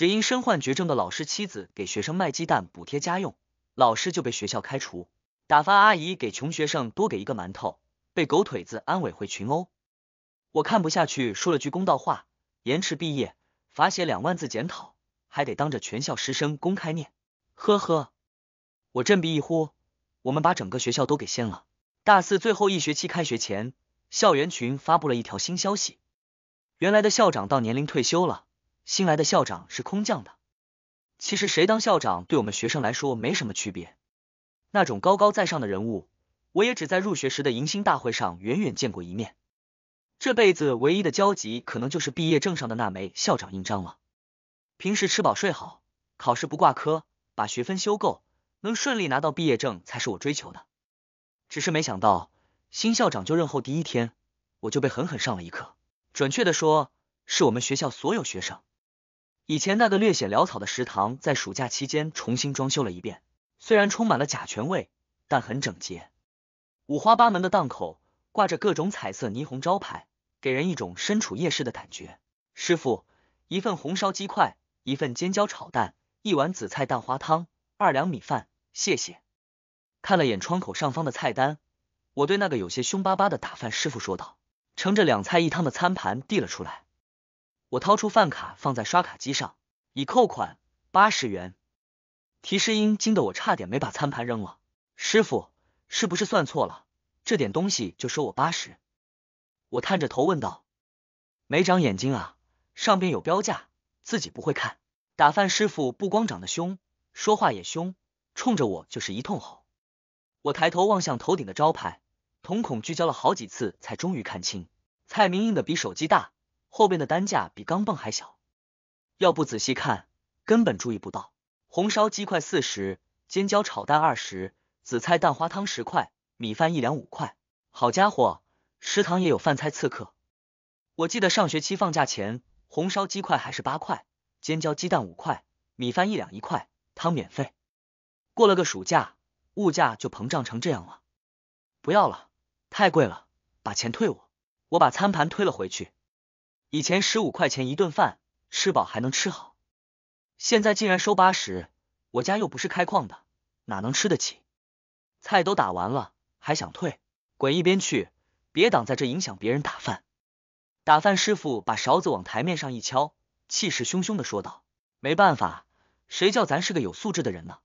只因身患绝症的老师妻子给学生卖鸡蛋补贴家用，老师就被学校开除。打发阿姨给穷学生多给一个馒头，被狗腿子安委会群殴。我看不下去，说了句公道话，延迟毕业，罚写两万字检讨，还得当着全校师生公开念。呵呵，我振臂一呼，我们把整个学校都给掀了。大四最后一学期开学前，校园群发布了一条新消息：原来的校长到年龄退休了。新来的校长是空降的。其实谁当校长对我们学生来说没什么区别。那种高高在上的人物，我也只在入学时的迎新大会上远远见过一面。这辈子唯一的交集，可能就是毕业证上的那枚校长印章了。平时吃饱睡好，考试不挂科，把学分修够，能顺利拿到毕业证才是我追求的。只是没想到，新校长就任后第一天，我就被狠狠上了一课。准确的说，是我们学校所有学生。以前那个略显潦草的食堂，在暑假期间重新装修了一遍，虽然充满了甲醛味，但很整洁。五花八门的档口挂着各种彩色霓虹招牌，给人一种身处夜市的感觉。师傅，一份红烧鸡块，一份尖椒炒蛋，一碗紫菜蛋花汤，二两米饭，谢谢。看了眼窗口上方的菜单，我对那个有些凶巴巴的打饭师傅说道，盛着两菜一汤的餐盘递了出来。我掏出饭卡放在刷卡机上，已扣款八十元。提示音惊得我差点没把餐盘扔了。师傅，是不是算错了？这点东西就收我八十？我探着头问道。没长眼睛啊？上边有标价，自己不会看？打饭师傅不光长得凶，说话也凶，冲着我就是一通吼。我抬头望向头顶的招牌，瞳孔聚焦了好几次，才终于看清，菜名印的比手机大。后边的单价比钢镚还小，要不仔细看根本注意不到。红烧鸡块四十，尖椒炒蛋二十，紫菜蛋花汤十块，米饭一两五块。好家伙，食堂也有饭菜刺客！我记得上学期放假前，红烧鸡块还是八块，尖椒鸡蛋五块，米饭一两一块，汤免费。过了个暑假，物价就膨胀成这样了。不要了，太贵了，把钱退我。我把餐盘推了回去。以前十五块钱一顿饭，吃饱还能吃好，现在竟然收八十，我家又不是开矿的，哪能吃得起？菜都打完了，还想退？滚一边去！别挡在这影响别人打饭。打饭师傅把勺子往台面上一敲，气势汹汹的说道：“没办法，谁叫咱是个有素质的人呢？”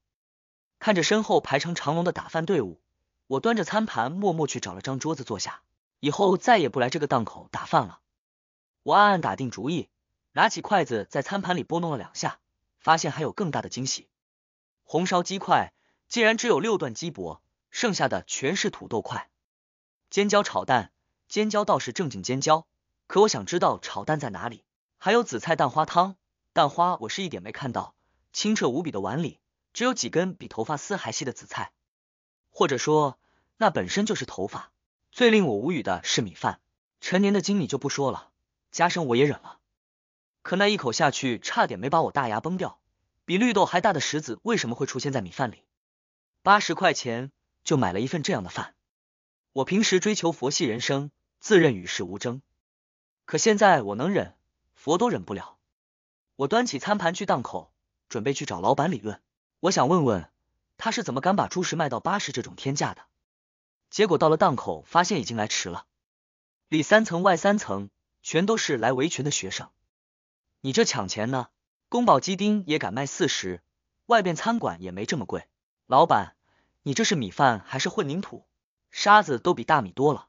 看着身后排成长龙的打饭队伍，我端着餐盘默默去找了张桌子坐下，以后再也不来这个档口打饭了。我暗暗打定主意，拿起筷子在餐盘里拨弄了两下，发现还有更大的惊喜。红烧鸡块竟然只有六段鸡脖，剩下的全是土豆块。尖椒炒蛋，尖椒倒是正经尖椒，可我想知道炒蛋在哪里。还有紫菜蛋花汤，蛋花我是一点没看到，清澈无比的碗里只有几根比头发丝还细的紫菜，或者说那本身就是头发。最令我无语的是米饭，陈年的精米就不说了。加生我也忍了，可那一口下去，差点没把我大牙崩掉。比绿豆还大的石子为什么会出现在米饭里？八十块钱就买了一份这样的饭，我平时追求佛系人生，自认与世无争，可现在我能忍，佛都忍不了。我端起餐盘去档口，准备去找老板理论。我想问问他是怎么敢把猪食卖到八十这种天价的。结果到了档口，发现已经来迟了，里三层外三层。全都是来维权的学生，你这抢钱呢？宫保鸡丁也敢卖四十？外边餐馆也没这么贵。老板，你这是米饭还是混凝土？沙子都比大米多了。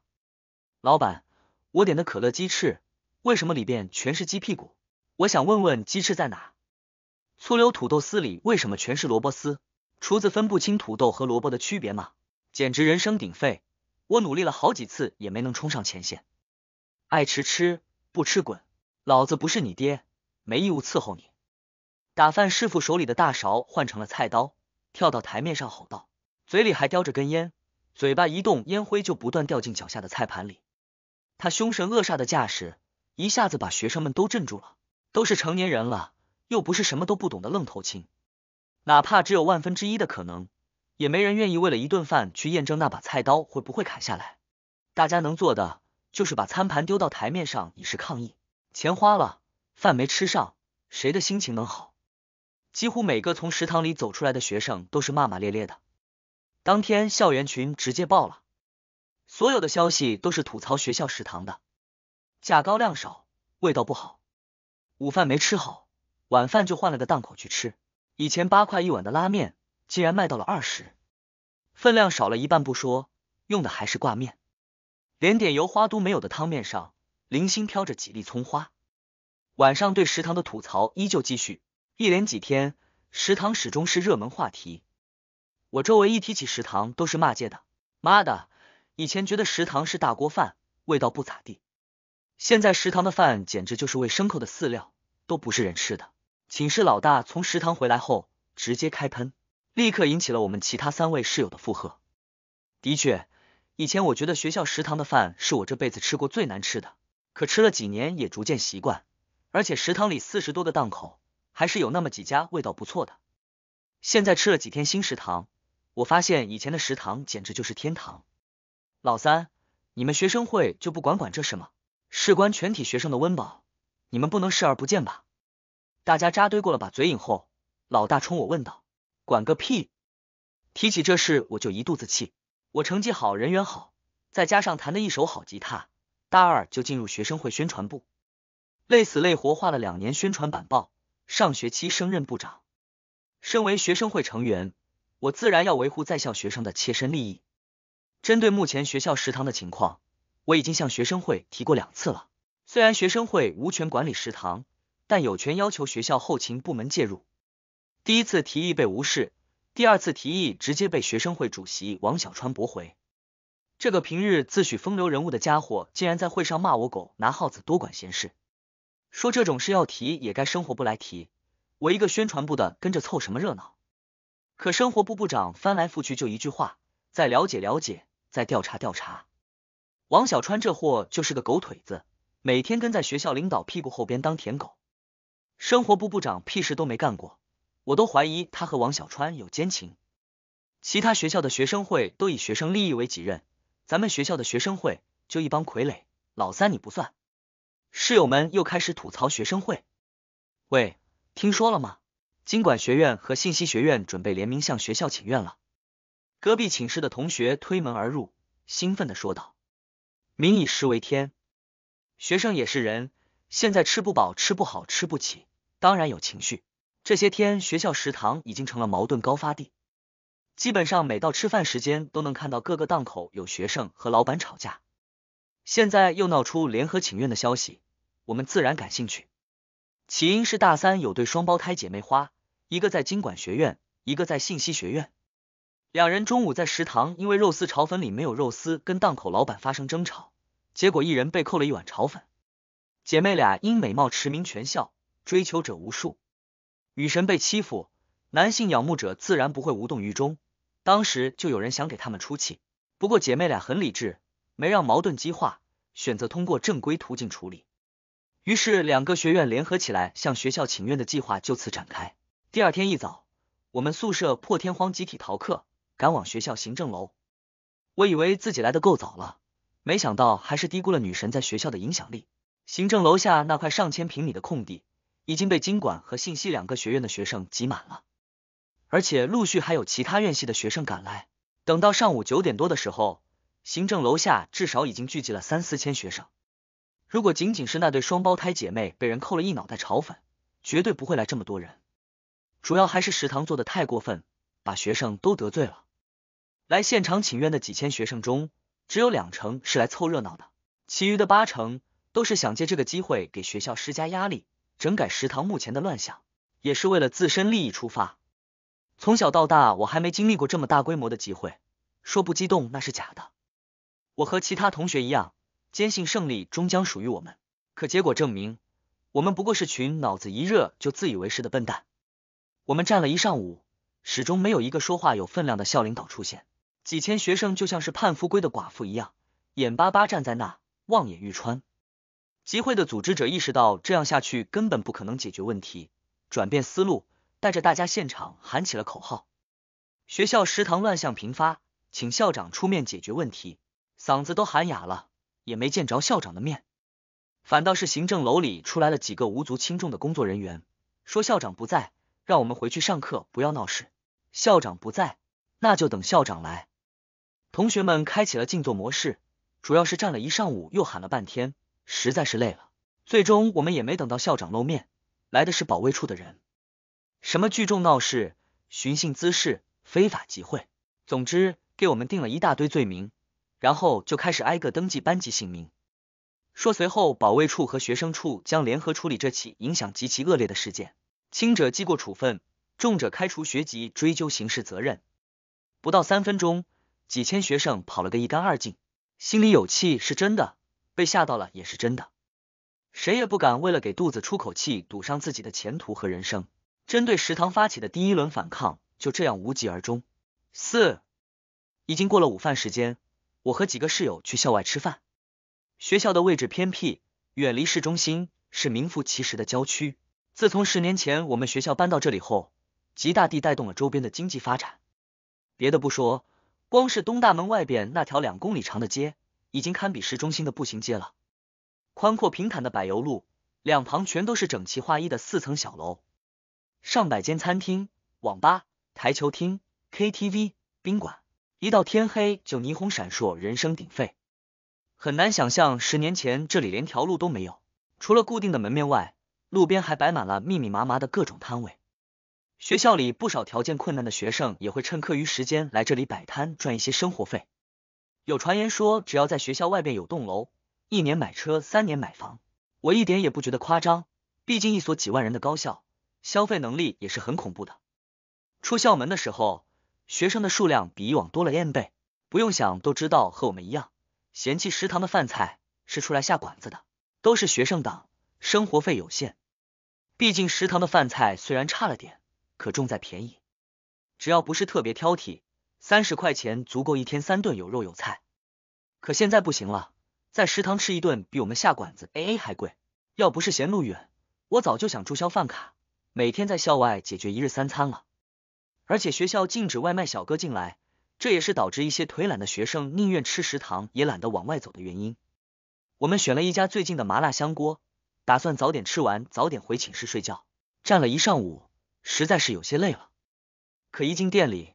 老板，我点的可乐鸡翅，为什么里边全是鸡屁股？我想问问鸡翅在哪？醋溜土豆丝里为什么全是萝卜丝？厨子分不清土豆和萝卜的区别吗？简直人声鼎沸，我努力了好几次也没能冲上前线。爱吃吃。不吃滚，老子不是你爹，没义务伺候你。打饭师傅手里的大勺换成了菜刀，跳到台面上吼道，嘴里还叼着根烟，嘴巴一动，烟灰就不断掉进脚下的菜盘里。他凶神恶煞的架势，一下子把学生们都镇住了。都是成年人了，又不是什么都不懂的愣头青，哪怕只有万分之一的可能，也没人愿意为了一顿饭去验证那把菜刀会不会砍下来。大家能做的。就是把餐盘丢到台面上，以示抗议。钱花了，饭没吃上，谁的心情能好？几乎每个从食堂里走出来的学生都是骂骂咧咧的。当天校园群直接爆了，所有的消息都是吐槽学校食堂的价高量少、味道不好。午饭没吃好，晚饭就换了个档口去吃。以前八块一碗的拉面，竟然卖到了二十，分量少了一半不说，用的还是挂面。连点油花都没有的汤面上，零星飘着几粒葱花。晚上对食堂的吐槽依旧继续，一连几天，食堂始终是热门话题。我周围一提起食堂都是骂街的，妈的！以前觉得食堂是大锅饭，味道不咋地，现在食堂的饭简直就是喂牲口的饲料，都不是人吃的。寝室老大从食堂回来后直接开喷，立刻引起了我们其他三位室友的附和。的确。以前我觉得学校食堂的饭是我这辈子吃过最难吃的，可吃了几年也逐渐习惯，而且食堂里四十多个档口还是有那么几家味道不错的。现在吃了几天新食堂，我发现以前的食堂简直就是天堂。老三，你们学生会就不管管这事吗？事关全体学生的温饱，你们不能视而不见吧？大家扎堆过了把嘴瘾后，老大冲我问道：“管个屁！”提起这事我就一肚子气。我成绩好，人缘好，再加上弹的一手好吉他，大二就进入学生会宣传部，累死累活画了两年宣传板报，上学期升任部长。身为学生会成员，我自然要维护在校学生的切身利益。针对目前学校食堂的情况，我已经向学生会提过两次了。虽然学生会无权管理食堂，但有权要求学校后勤部门介入。第一次提议被无视。第二次提议直接被学生会主席王小川驳回。这个平日自诩风流人物的家伙，竟然在会上骂我狗拿耗子多管闲事，说这种事要提也该生活部来提，我一个宣传部的跟着凑什么热闹？可生活部部长翻来覆去就一句话：再了解了解，再调查调查。王小川这货就是个狗腿子，每天跟在学校领导屁股后边当舔狗。生活部部长屁事都没干过。我都怀疑他和王小川有奸情。其他学校的学生会都以学生利益为己任，咱们学校的学生会就一帮傀儡。老三你不算。室友们又开始吐槽学生会。喂，听说了吗？经管学院和信息学院准备联名向学校请愿了。隔壁寝室的同学推门而入，兴奋的说道：“民以食为天，学生也是人，现在吃不饱、吃不好、吃不起，当然有情绪。”这些天，学校食堂已经成了矛盾高发地，基本上每到吃饭时间，都能看到各个档口有学生和老板吵架。现在又闹出联合请愿的消息，我们自然感兴趣。起因是大三有对双胞胎姐妹花，一个在经管学院，一个在信息学院，两人中午在食堂因为肉丝炒粉里没有肉丝跟档口老板发生争吵，结果一人被扣了一碗炒粉。姐妹俩因美貌驰名全校，追求者无数。女神被欺负，男性仰慕者自然不会无动于衷。当时就有人想给他们出气，不过姐妹俩很理智，没让矛盾激化，选择通过正规途径处理。于是两个学院联合起来向学校请愿的计划就此展开。第二天一早，我们宿舍破天荒集体逃课，赶往学校行政楼。我以为自己来的够早了，没想到还是低估了女神在学校的影响力。行政楼下那块上千平米的空地。已经被经管和信息两个学院的学生挤满了，而且陆续还有其他院系的学生赶来。等到上午九点多的时候，行政楼下至少已经聚集了三四千学生。如果仅仅是那对双胞胎姐妹被人扣了一脑袋炒粉，绝对不会来这么多人。主要还是食堂做的太过分，把学生都得罪了。来现场请愿的几千学生中，只有两成是来凑热闹的，其余的八成都是想借这个机会给学校施加压力。整改食堂目前的乱象，也是为了自身利益出发。从小到大，我还没经历过这么大规模的集会，说不激动那是假的。我和其他同学一样，坚信胜利终将属于我们。可结果证明，我们不过是群脑子一热就自以为是的笨蛋。我们站了一上午，始终没有一个说话有分量的校领导出现，几千学生就像是盼夫归的寡妇一样，眼巴巴站在那，望眼欲穿。集会的组织者意识到这样下去根本不可能解决问题，转变思路，带着大家现场喊起了口号。学校食堂乱象频发，请校长出面解决问题，嗓子都喊哑了，也没见着校长的面，反倒是行政楼里出来了几个无足轻重的工作人员，说校长不在，让我们回去上课，不要闹事。校长不在，那就等校长来。同学们开启了静坐模式，主要是站了一上午，又喊了半天。实在是累了，最终我们也没等到校长露面，来的是保卫处的人，什么聚众闹事、寻衅滋事、非法集会，总之给我们定了一大堆罪名，然后就开始挨个登记班级姓名，说随后保卫处和学生处将联合处理这起影响极其恶劣的事件，轻者记过处分，重者开除学籍，追究刑事责任。不到三分钟，几千学生跑了个一干二净，心里有气是真的。被吓到了也是真的，谁也不敢为了给肚子出口气赌上自己的前途和人生。针对食堂发起的第一轮反抗就这样无疾而终。四已经过了午饭时间，我和几个室友去校外吃饭。学校的位置偏僻，远离市中心，是名副其实的郊区。自从十年前我们学校搬到这里后，极大地带动了周边的经济发展。别的不说，光是东大门外边那条两公里长的街。已经堪比市中心的步行街了，宽阔平坦的柏油路，两旁全都是整齐划一的四层小楼，上百间餐厅、网吧、台球厅、KTV、宾馆，一到天黑就霓虹闪烁，人声鼎沸。很难想象十年前这里连条路都没有，除了固定的门面外，路边还摆满了密密麻麻的各种摊位。学校里不少条件困难的学生也会趁课余时间来这里摆摊，赚一些生活费。有传言说，只要在学校外边有栋楼，一年买车，三年买房，我一点也不觉得夸张。毕竟一所几万人的高校，消费能力也是很恐怖的。出校门的时候，学生的数量比以往多了 n 倍，不用想都知道和我们一样，嫌弃食堂的饭菜，是出来下馆子的。都是学生党，生活费有限，毕竟食堂的饭菜虽然差了点，可重在便宜，只要不是特别挑剔。三十块钱足够一天三顿有肉有菜，可现在不行了，在食堂吃一顿比我们下馆子 A A 还贵。要不是嫌路远，我早就想注销饭卡，每天在校外解决一日三餐了。而且学校禁止外卖小哥进来，这也是导致一些腿懒的学生宁愿吃食堂也懒得往外走的原因。我们选了一家最近的麻辣香锅，打算早点吃完早点回寝室睡觉。站了一上午，实在是有些累了，可一进店里。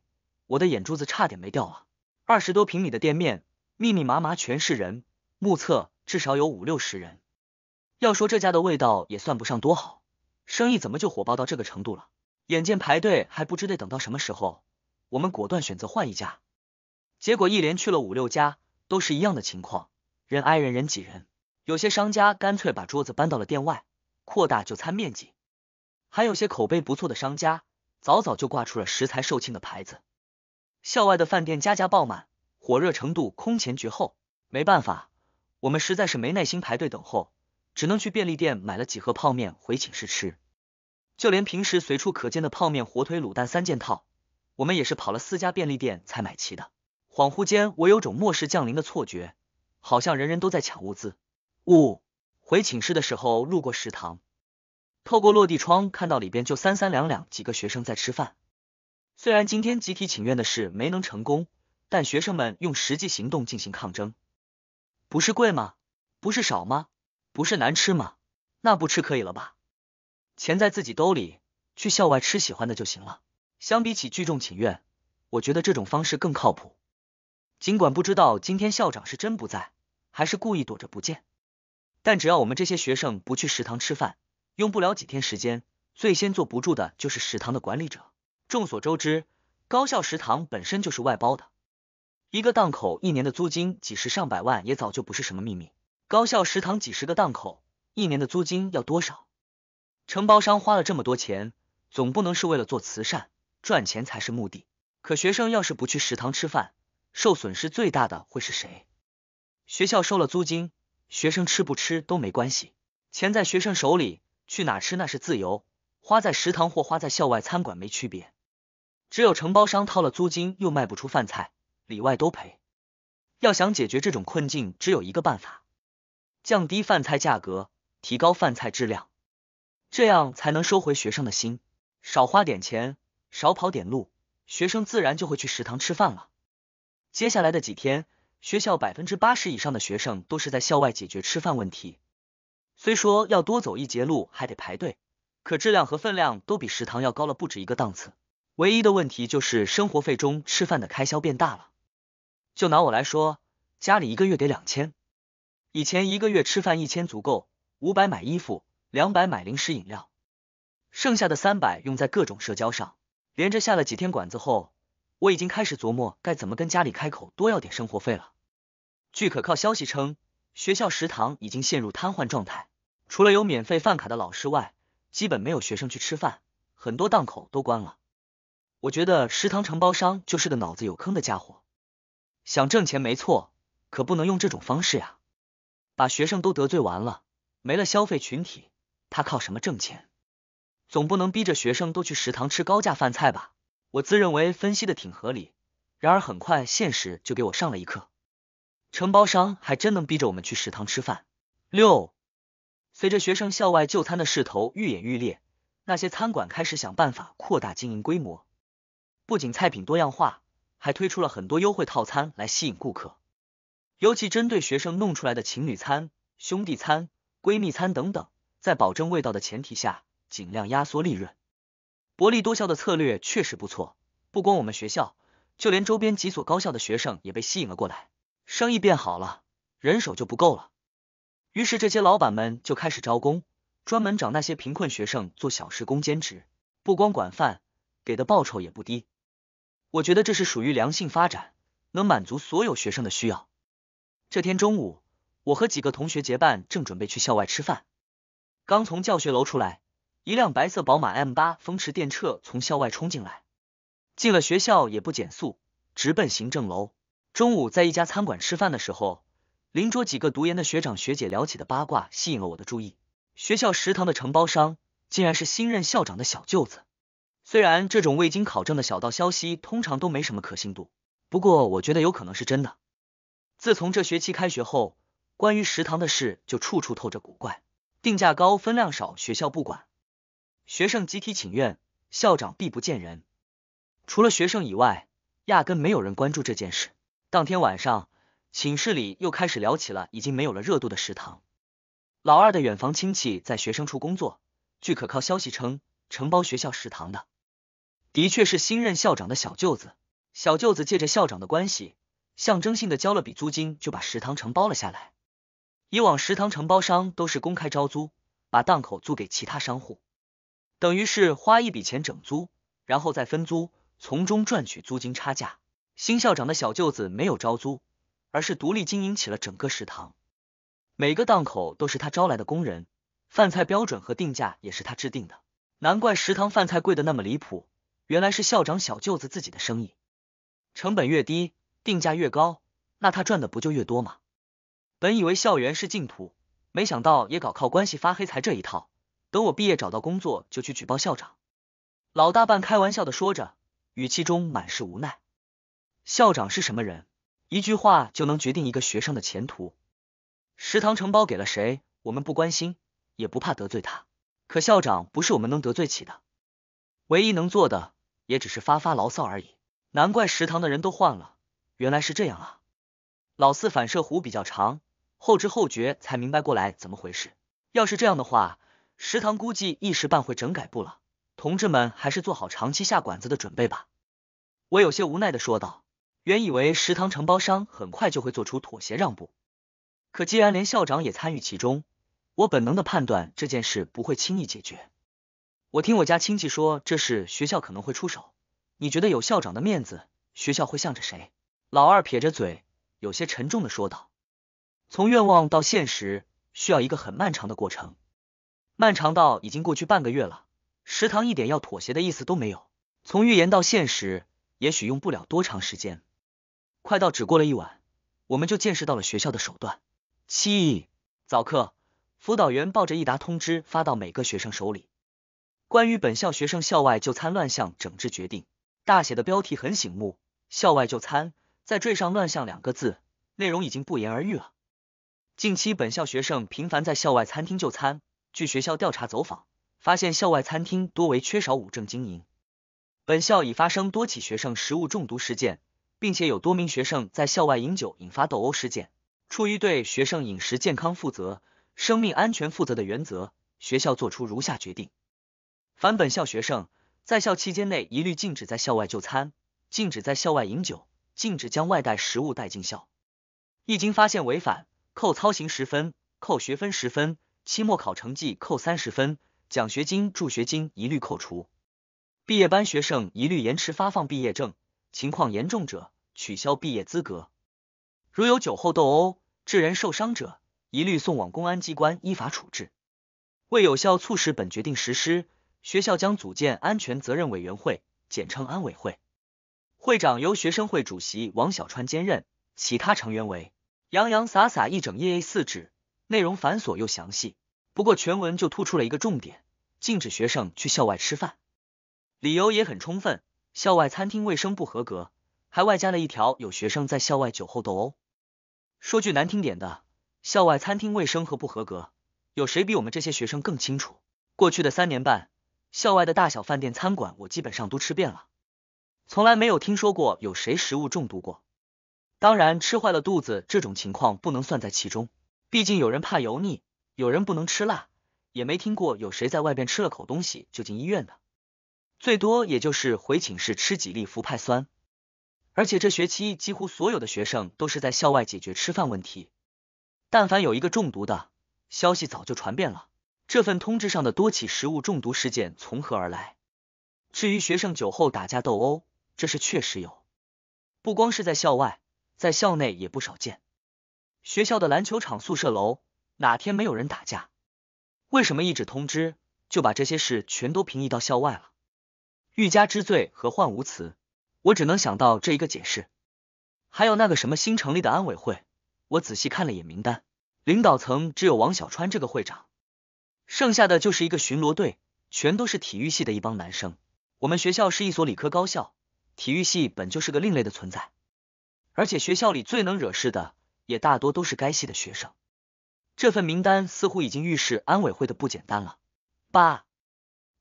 我的眼珠子差点没掉啊！二十多平米的店面，密密麻麻全是人，目测至少有五六十人。要说这家的味道也算不上多好，生意怎么就火爆到这个程度了？眼见排队还不知得等到什么时候，我们果断选择换一家。结果一连去了五六家，都是一样的情况，人挨人人挤人。有些商家干脆把桌子搬到了店外，扩大就餐面积；还有些口碑不错的商家，早早就挂出了食材售罄的牌子。校外的饭店家家爆满，火热程度空前绝后。没办法，我们实在是没耐心排队等候，只能去便利店买了几盒泡面回寝室吃。就连平时随处可见的泡面、火腿、卤蛋三件套，我们也是跑了四家便利店才买齐的。恍惚间，我有种末世降临的错觉，好像人人都在抢物资。呜，回寝室的时候路过食堂，透过落地窗看到里边就三三两两几个学生在吃饭。虽然今天集体请愿的事没能成功，但学生们用实际行动进行抗争，不是贵吗？不是少吗？不是难吃吗？那不吃可以了吧？钱在自己兜里，去校外吃喜欢的就行了。相比起聚众请愿，我觉得这种方式更靠谱。尽管不知道今天校长是真不在，还是故意躲着不见，但只要我们这些学生不去食堂吃饭，用不了几天时间，最先坐不住的就是食堂的管理者。众所周知，高校食堂本身就是外包的，一个档口一年的租金几十上百万也早就不是什么秘密。高校食堂几十个档口一年的租金要多少？承包商花了这么多钱，总不能是为了做慈善，赚钱才是目的。可学生要是不去食堂吃饭，受损失最大的会是谁？学校收了租金，学生吃不吃都没关系，钱在学生手里，去哪吃那是自由，花在食堂或花在校外餐馆没区别。只有承包商掏了租金，又卖不出饭菜，里外都赔。要想解决这种困境，只有一个办法：降低饭菜价格，提高饭菜质量，这样才能收回学生的心。少花点钱，少跑点路，学生自然就会去食堂吃饭了。接下来的几天，学校百分之八十以上的学生都是在校外解决吃饭问题。虽说要多走一节路，还得排队，可质量和分量都比食堂要高了不止一个档次。唯一的问题就是生活费中吃饭的开销变大了。就拿我来说，家里一个月给两千，以前一个月吃饭一千足够，五百买衣服，两百买零食饮料，剩下的三百用在各种社交上。连着下了几天馆子后，我已经开始琢磨该怎么跟家里开口多要点生活费了。据可靠消息称，学校食堂已经陷入瘫痪状态，除了有免费饭卡的老师外，基本没有学生去吃饭，很多档口都关了。我觉得食堂承包商就是个脑子有坑的家伙，想挣钱没错，可不能用这种方式呀！把学生都得罪完了，没了消费群体，他靠什么挣钱？总不能逼着学生都去食堂吃高价饭菜吧？我自认为分析的挺合理，然而很快现实就给我上了一课，承包商还真能逼着我们去食堂吃饭。六，随着学生校外就餐的势头愈演愈烈，那些餐馆开始想办法扩大经营规模。不仅菜品多样化，还推出了很多优惠套餐来吸引顾客，尤其针对学生弄出来的情侣餐、兄弟餐、闺蜜餐等等，在保证味道的前提下，尽量压缩利润，薄利多销的策略确实不错。不光我们学校，就连周边几所高校的学生也被吸引了过来，生意变好了，人手就不够了。于是这些老板们就开始招工，专门找那些贫困学生做小时工兼职，不光管饭，给的报酬也不低。我觉得这是属于良性发展，能满足所有学生的需要。这天中午，我和几个同学结伴，正准备去校外吃饭，刚从教学楼出来，一辆白色宝马 M8 风驰电掣从校外冲进来，进了学校也不减速，直奔行政楼。中午在一家餐馆吃饭的时候，邻桌几个读研的学长学姐聊起的八卦吸引了我的注意，学校食堂的承包商竟然是新任校长的小舅子。虽然这种未经考证的小道消息通常都没什么可信度，不过我觉得有可能是真的。自从这学期开学后，关于食堂的事就处处透着古怪：定价高、分量少、学校不管、学生集体请愿、校长必不见人。除了学生以外，压根没有人关注这件事。当天晚上，寝室里又开始聊起了已经没有了热度的食堂。老二的远房亲戚在学生处工作，据可靠消息称，承包学校食堂的。的确是新任校长的小舅子，小舅子借着校长的关系，象征性的交了笔租金，就把食堂承包了下来。以往食堂承包商都是公开招租，把档口租给其他商户，等于是花一笔钱整租，然后再分租，从中赚取租金差价。新校长的小舅子没有招租，而是独立经营起了整个食堂，每个档口都是他招来的工人，饭菜标准和定价也是他制定的，难怪食堂饭菜贵的那么离谱。原来是校长小舅子自己的生意，成本越低，定价越高，那他赚的不就越多吗？本以为校园是净土，没想到也搞靠关系发黑财这一套。等我毕业找到工作，就去举报校长。老大半开玩笑的说着，语气中满是无奈。校长是什么人？一句话就能决定一个学生的前途。食堂承包给了谁？我们不关心，也不怕得罪他。可校长不是我们能得罪起的，唯一能做的。也只是发发牢骚而已，难怪食堂的人都换了，原来是这样啊！老四反射弧比较长，后知后觉才明白过来怎么回事。要是这样的话，食堂估计一时半会整改不了，同志们还是做好长期下馆子的准备吧。我有些无奈的说道，原以为食堂承包商很快就会做出妥协让步，可既然连校长也参与其中，我本能的判断这件事不会轻易解决。我听我家亲戚说，这事学校可能会出手。你觉得有校长的面子，学校会向着谁？老二撇着嘴，有些沉重的说道：“从愿望到现实，需要一个很漫长的过程，漫长到已经过去半个月了，食堂一点要妥协的意思都没有。从预言到现实，也许用不了多长时间，快到只过了一晚，我们就见识到了学校的手段。”七早课，辅导员抱着一沓通知发到每个学生手里。关于本校学生校外就餐乱象整治决定，大写的标题很醒目。校外就餐再缀上乱象两个字，内容已经不言而喻了。近期，本校学生频繁在校外餐厅就餐。据学校调查走访，发现校外餐厅多为缺少五证经营。本校已发生多起学生食物中毒事件，并且有多名学生在校外饮酒引发斗殴事件。出于对学生饮食健康负责、生命安全负责的原则，学校做出如下决定。凡本校学生在校期间内，一律禁止在校外就餐，禁止在校外饮酒，禁止将外带食物带进校。一经发现违反，扣操行十分，扣学分十分，期末考成绩扣三十分，奖学金、助学金一律扣除。毕业班学生一律延迟发放毕业证，情况严重者取消毕业资格。如有酒后斗殴、致人受伤者，一律送往公安机关依法处置。为有效促使本决定实施，学校将组建安全责任委员会，简称安委会，会长由学生会主席王小川兼任，其他成员为洋洋洒洒一整页 A 四纸，内容繁琐又详细。不过全文就突出了一个重点：禁止学生去校外吃饭，理由也很充分。校外餐厅卫生不合格，还外加了一条有学生在校外酒后斗殴。说句难听点的，校外餐厅卫生和不合格，有谁比我们这些学生更清楚？过去的三年半。校外的大小饭店、餐馆，我基本上都吃遍了，从来没有听说过有谁食物中毒过。当然，吃坏了肚子这种情况不能算在其中，毕竟有人怕油腻，有人不能吃辣，也没听过有谁在外边吃了口东西就进医院的。最多也就是回寝室吃几粒氟派酸。而且这学期几乎所有的学生都是在校外解决吃饭问题，但凡有一个中毒的消息，早就传遍了。这份通知上的多起食物中毒事件从何而来？至于学生酒后打架斗殴，这事确实有，不光是在校外，在校内也不少见。学校的篮球场、宿舍楼哪天没有人打架？为什么一纸通知就把这些事全都平移到校外了？欲加之罪，何患无辞？我只能想到这一个解释。还有那个什么新成立的安委会，我仔细看了眼名单，领导层只有王小川这个会长。剩下的就是一个巡逻队，全都是体育系的一帮男生。我们学校是一所理科高校，体育系本就是个另类的存在，而且学校里最能惹事的也大多都是该系的学生。这份名单似乎已经预示安委会的不简单了。八，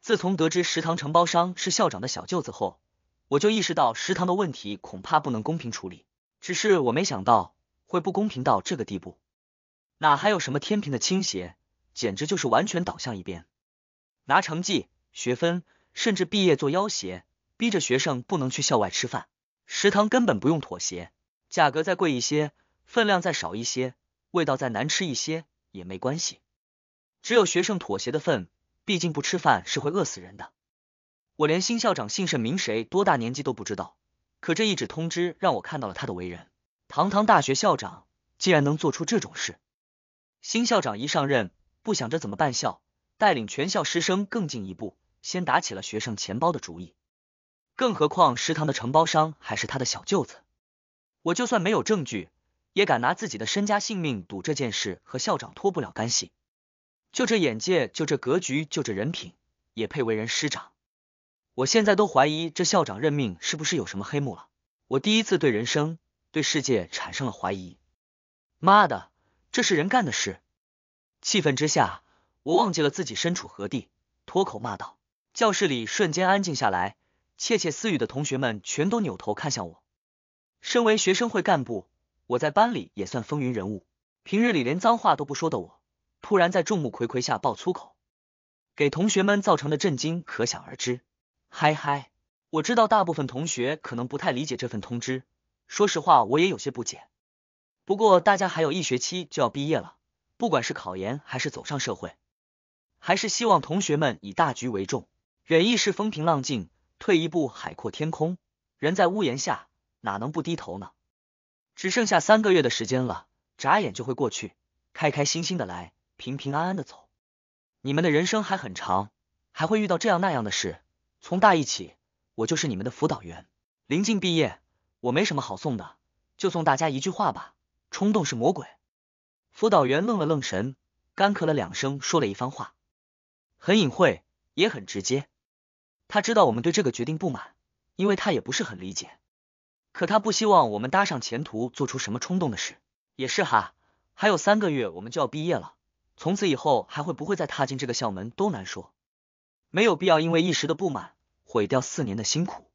自从得知食堂承包商是校长的小舅子后，我就意识到食堂的问题恐怕不能公平处理。只是我没想到会不公平到这个地步，哪还有什么天平的倾斜？简直就是完全倒向一边，拿成绩、学分甚至毕业做要挟，逼着学生不能去校外吃饭。食堂根本不用妥协，价格再贵一些，分量再少一些，味道再难吃一些也没关系，只有学生妥协的份。毕竟不吃饭是会饿死人的。我连新校长姓甚名谁、多大年纪都不知道，可这一纸通知让我看到了他的为人。堂堂大学校长，竟然能做出这种事！新校长一上任。不想着怎么办校，带领全校师生更进一步，先打起了学生钱包的主意。更何况食堂的承包商还是他的小舅子。我就算没有证据，也敢拿自己的身家性命赌这件事和校长脱不了干系。就这眼界，就这格局，就这人品，也配为人师长？我现在都怀疑这校长任命是不是有什么黑幕了。我第一次对人生、对世界产生了怀疑。妈的，这是人干的事？气愤之下，我忘记了自己身处何地，脱口骂道：“教室里瞬间安静下来，窃窃私语的同学们全都扭头看向我。身为学生会干部，我在班里也算风云人物，平日里连脏话都不说的我，突然在众目睽睽下爆粗口，给同学们造成的震惊可想而知。嗨嗨，我知道大部分同学可能不太理解这份通知，说实话我也有些不解。不过大家还有一学期就要毕业了。”不管是考研还是走上社会，还是希望同学们以大局为重，忍一时风平浪静，退一步海阔天空。人在屋檐下，哪能不低头呢？只剩下三个月的时间了，眨眼就会过去。开开心心的来，平平安安的走。你们的人生还很长，还会遇到这样那样的事。从大一起，我就是你们的辅导员。临近毕业，我没什么好送的，就送大家一句话吧：冲动是魔鬼。辅导员愣了愣神，干咳了两声，说了一番话，很隐晦，也很直接。他知道我们对这个决定不满，因为他也不是很理解。可他不希望我们搭上前途，做出什么冲动的事。也是哈，还有三个月我们就要毕业了，从此以后还会不会再踏进这个校门都难说。没有必要因为一时的不满，毁掉四年的辛苦。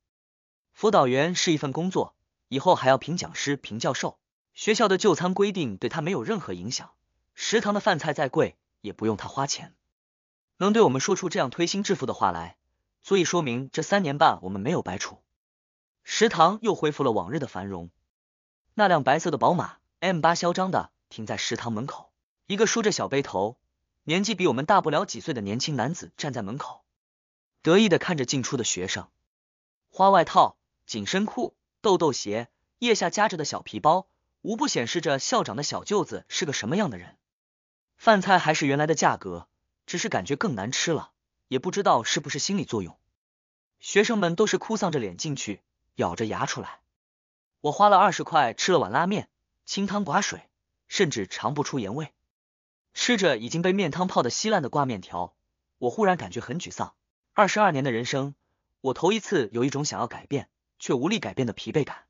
辅导员是一份工作，以后还要评讲师、评教授。学校的就餐规定对他没有任何影响，食堂的饭菜再贵也不用他花钱。能对我们说出这样推心置腹的话来，足以说明这三年半我们没有白处。食堂又恢复了往日的繁荣。那辆白色的宝马 M8 嚣张的停在食堂门口，一个梳着小背头、年纪比我们大不了几岁的年轻男子站在门口，得意的看着进出的学生。花外套、紧身裤、豆豆鞋，腋下夹着的小皮包。无不显示着校长的小舅子是个什么样的人。饭菜还是原来的价格，只是感觉更难吃了，也不知道是不是心理作用。学生们都是哭丧着脸进去，咬着牙出来。我花了二十块吃了碗拉面，清汤寡水，甚至尝不出盐味。吃着已经被面汤泡的稀烂的挂面条，我忽然感觉很沮丧。二十二年的人生，我头一次有一种想要改变却无力改变的疲惫感。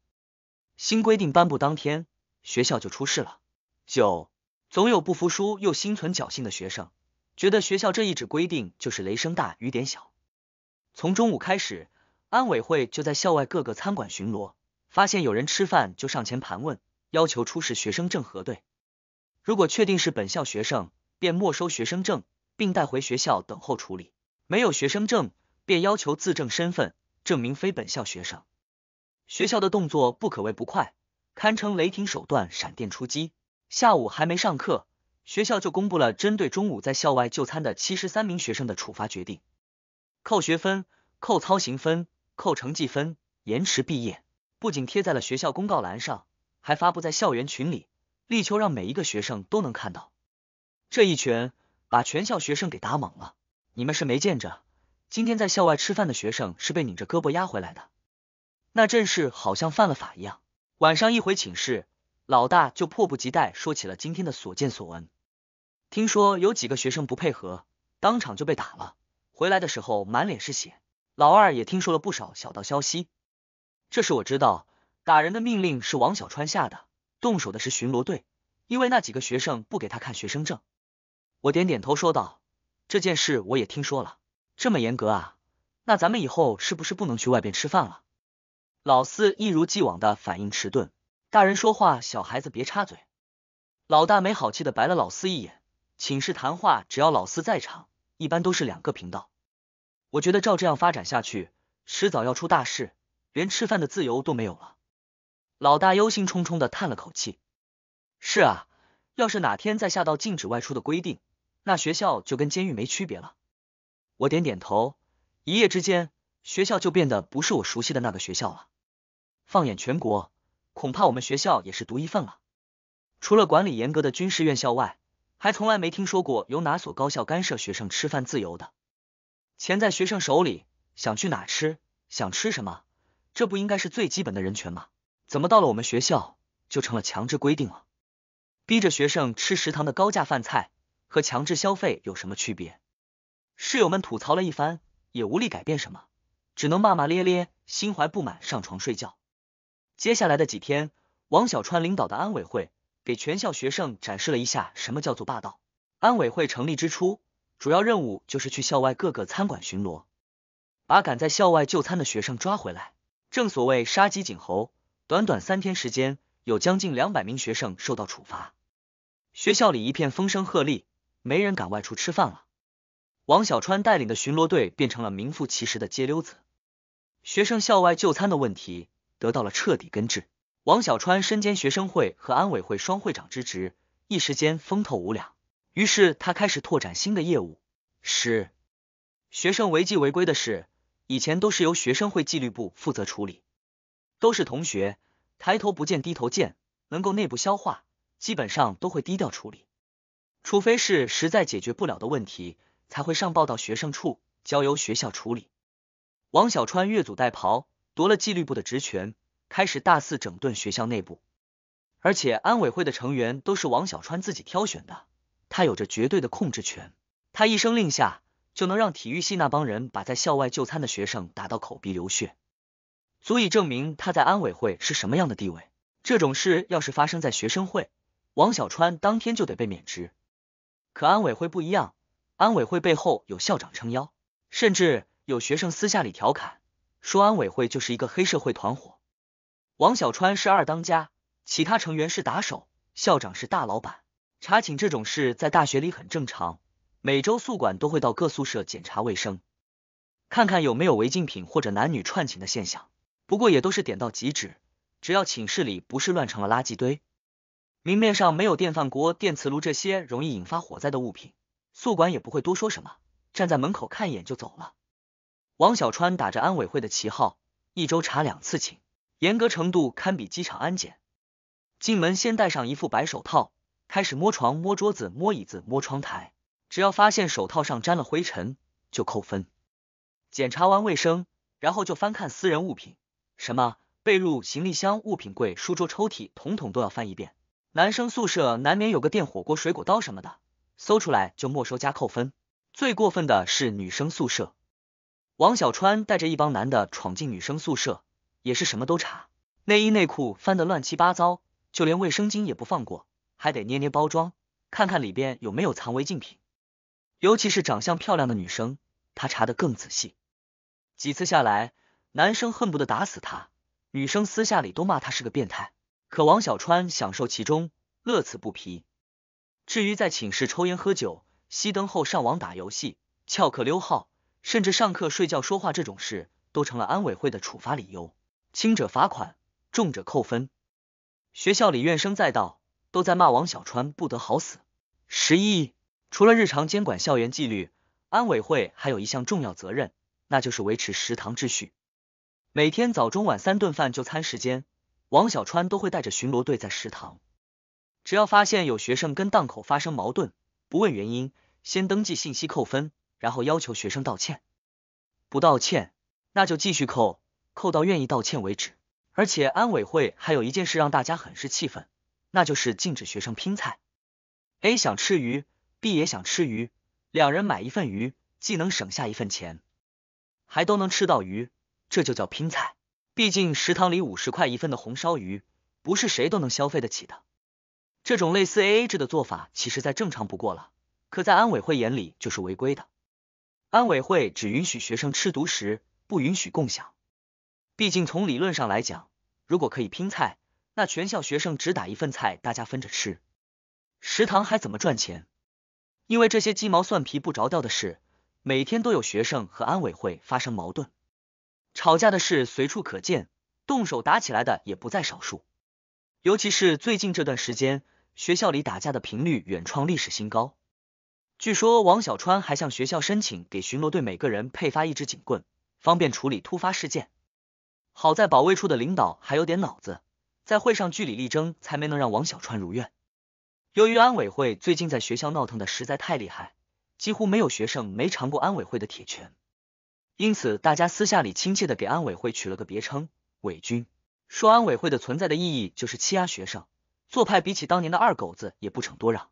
新规定颁布当天。学校就出事了。九，总有不服输又心存侥幸的学生，觉得学校这一纸规定就是雷声大雨点小。从中午开始，安委会就在校外各个餐馆巡逻，发现有人吃饭就上前盘问，要求出示学生证核对。如果确定是本校学生，便没收学生证并带回学校等候处理；没有学生证，便要求自证身份，证明非本校学生。学校的动作不可谓不快。堪称雷霆手段，闪电出击。下午还没上课，学校就公布了针对中午在校外就餐的七十三名学生的处罚决定：扣学分、扣操行分、扣成绩分、延迟毕业。不仅贴在了学校公告栏上，还发布在校园群里，力求让每一个学生都能看到。这一拳把全校学生给打懵了。你们是没见着，今天在校外吃饭的学生是被拧着胳膊压回来的，那阵势好像犯了法一样。晚上一回寝室，老大就迫不及待说起了今天的所见所闻。听说有几个学生不配合，当场就被打了，回来的时候满脸是血。老二也听说了不少小道消息。这时我知道，打人的命令是王小川下的，动手的是巡逻队，因为那几个学生不给他看学生证。我点点头说道：“这件事我也听说了，这么严格啊，那咱们以后是不是不能去外边吃饭了？”老四一如既往的反应迟钝。大人说话，小孩子别插嘴。老大没好气的白了老四一眼。寝室谈话，只要老四在场，一般都是两个频道。我觉得照这样发展下去，迟早要出大事，连吃饭的自由都没有了。老大忧心忡忡的叹了口气。是啊，要是哪天再下到禁止外出的规定，那学校就跟监狱没区别了。我点点头。一夜之间，学校就变得不是我熟悉的那个学校了。放眼全国，恐怕我们学校也是独一份了。除了管理严格的军事院校外，还从来没听说过有哪所高校干涉学生吃饭自由的。钱在学生手里，想去哪吃，想吃什么，这不应该是最基本的人权吗？怎么到了我们学校就成了强制规定了？逼着学生吃食堂的高价饭菜，和强制消费有什么区别？室友们吐槽了一番，也无力改变什么，只能骂骂咧咧，心怀不满上床睡觉。接下来的几天，王小川领导的安委会给全校学生展示了一下什么叫做霸道。安委会成立之初，主要任务就是去校外各个餐馆巡逻，把敢在校外就餐的学生抓回来。正所谓杀鸡儆猴，短短三天时间，有将近两百名学生受到处罚，学校里一片风声鹤唳，没人敢外出吃饭了。王小川带领的巡逻队变成了名副其实的街溜子。学生校外就餐的问题。得到了彻底根治。王小川身兼学生会和安委会双会长之职，一时间风头无两。于是他开始拓展新的业务。是学生违纪违规的事，以前都是由学生会纪律部负责处理，都是同学，抬头不见低头见，能够内部消化，基本上都会低调处理。除非是实在解决不了的问题，才会上报到学生处，交由学校处理。王小川越俎代庖。夺了纪律部的职权，开始大肆整顿学校内部，而且安委会的成员都是王小川自己挑选的，他有着绝对的控制权，他一声令下就能让体育系那帮人把在校外就餐的学生打到口鼻流血，足以证明他在安委会是什么样的地位。这种事要是发生在学生会，王小川当天就得被免职，可安委会不一样，安委会背后有校长撑腰，甚至有学生私下里调侃。说安委会就是一个黑社会团伙，王小川是二当家，其他成员是打手，校长是大老板。查寝这种事在大学里很正常，每周宿管都会到各宿舍检查卫生，看看有没有违禁品或者男女串寝的现象。不过也都是点到即止，只要寝室里不是乱成了垃圾堆，明面上没有电饭锅、电磁炉这些容易引发火灾的物品，宿管也不会多说什么，站在门口看一眼就走了。王小川打着安委会的旗号，一周查两次寝，严格程度堪比机场安检。进门先戴上一副白手套，开始摸床、摸桌子、摸椅子、摸窗台，只要发现手套上沾了灰尘就扣分。检查完卫生，然后就翻看私人物品，什么被褥、行李箱、物品柜、书桌、抽屉，统统都要翻一遍。男生宿舍难免有个电火锅、水果刀什么的，搜出来就没收加扣分。最过分的是女生宿舍。王小川带着一帮男的闯进女生宿舍，也是什么都查，内衣内裤翻得乱七八糟，就连卫生巾也不放过，还得捏捏包装，看看里边有没有藏违禁品。尤其是长相漂亮的女生，他查得更仔细。几次下来，男生恨不得打死他，女生私下里都骂他是个变态。可王小川享受其中，乐此不疲。至于在寝室抽烟喝酒、熄灯后上网打游戏、翘课溜号。甚至上课睡觉、说话这种事都成了安委会的处罚理由，轻者罚款，重者扣分。学校里怨声载道，都在骂王小川不得好死。十一，除了日常监管校园纪律，安委会还有一项重要责任，那就是维持食堂秩序。每天早、中、晚三顿饭就餐时间，王小川都会带着巡逻队在食堂，只要发现有学生跟档口发生矛盾，不问原因，先登记信息扣分。然后要求学生道歉，不道歉那就继续扣，扣到愿意道歉为止。而且安委会还有一件事让大家很是气愤，那就是禁止学生拼菜。A 想吃鱼，B 也想吃鱼，两人买一份鱼，既能省下一份钱，还都能吃到鱼，这就叫拼菜。毕竟食堂里五十块一份的红烧鱼，不是谁都能消费得起的。这种类似 A A 制的做法，其实再正常不过了，可在安委会眼里就是违规的。安委会只允许学生吃独食，不允许共享。毕竟从理论上来讲，如果可以拼菜，那全校学生只打一份菜，大家分着吃，食堂还怎么赚钱？因为这些鸡毛蒜皮不着调的事，每天都有学生和安委会发生矛盾，吵架的事随处可见，动手打起来的也不在少数。尤其是最近这段时间，学校里打架的频率远创历史新高。据说王小川还向学校申请给巡逻队每个人配发一支警棍，方便处理突发事件。好在保卫处的领导还有点脑子，在会上据理力争，才没能让王小川如愿。由于安委会最近在学校闹腾的实在太厉害，几乎没有学生没尝过安委会的铁拳，因此大家私下里亲切的给安委会取了个别称“伪军”，说安委会的存在的意义就是欺压学生，做派比起当年的二狗子也不逞多让。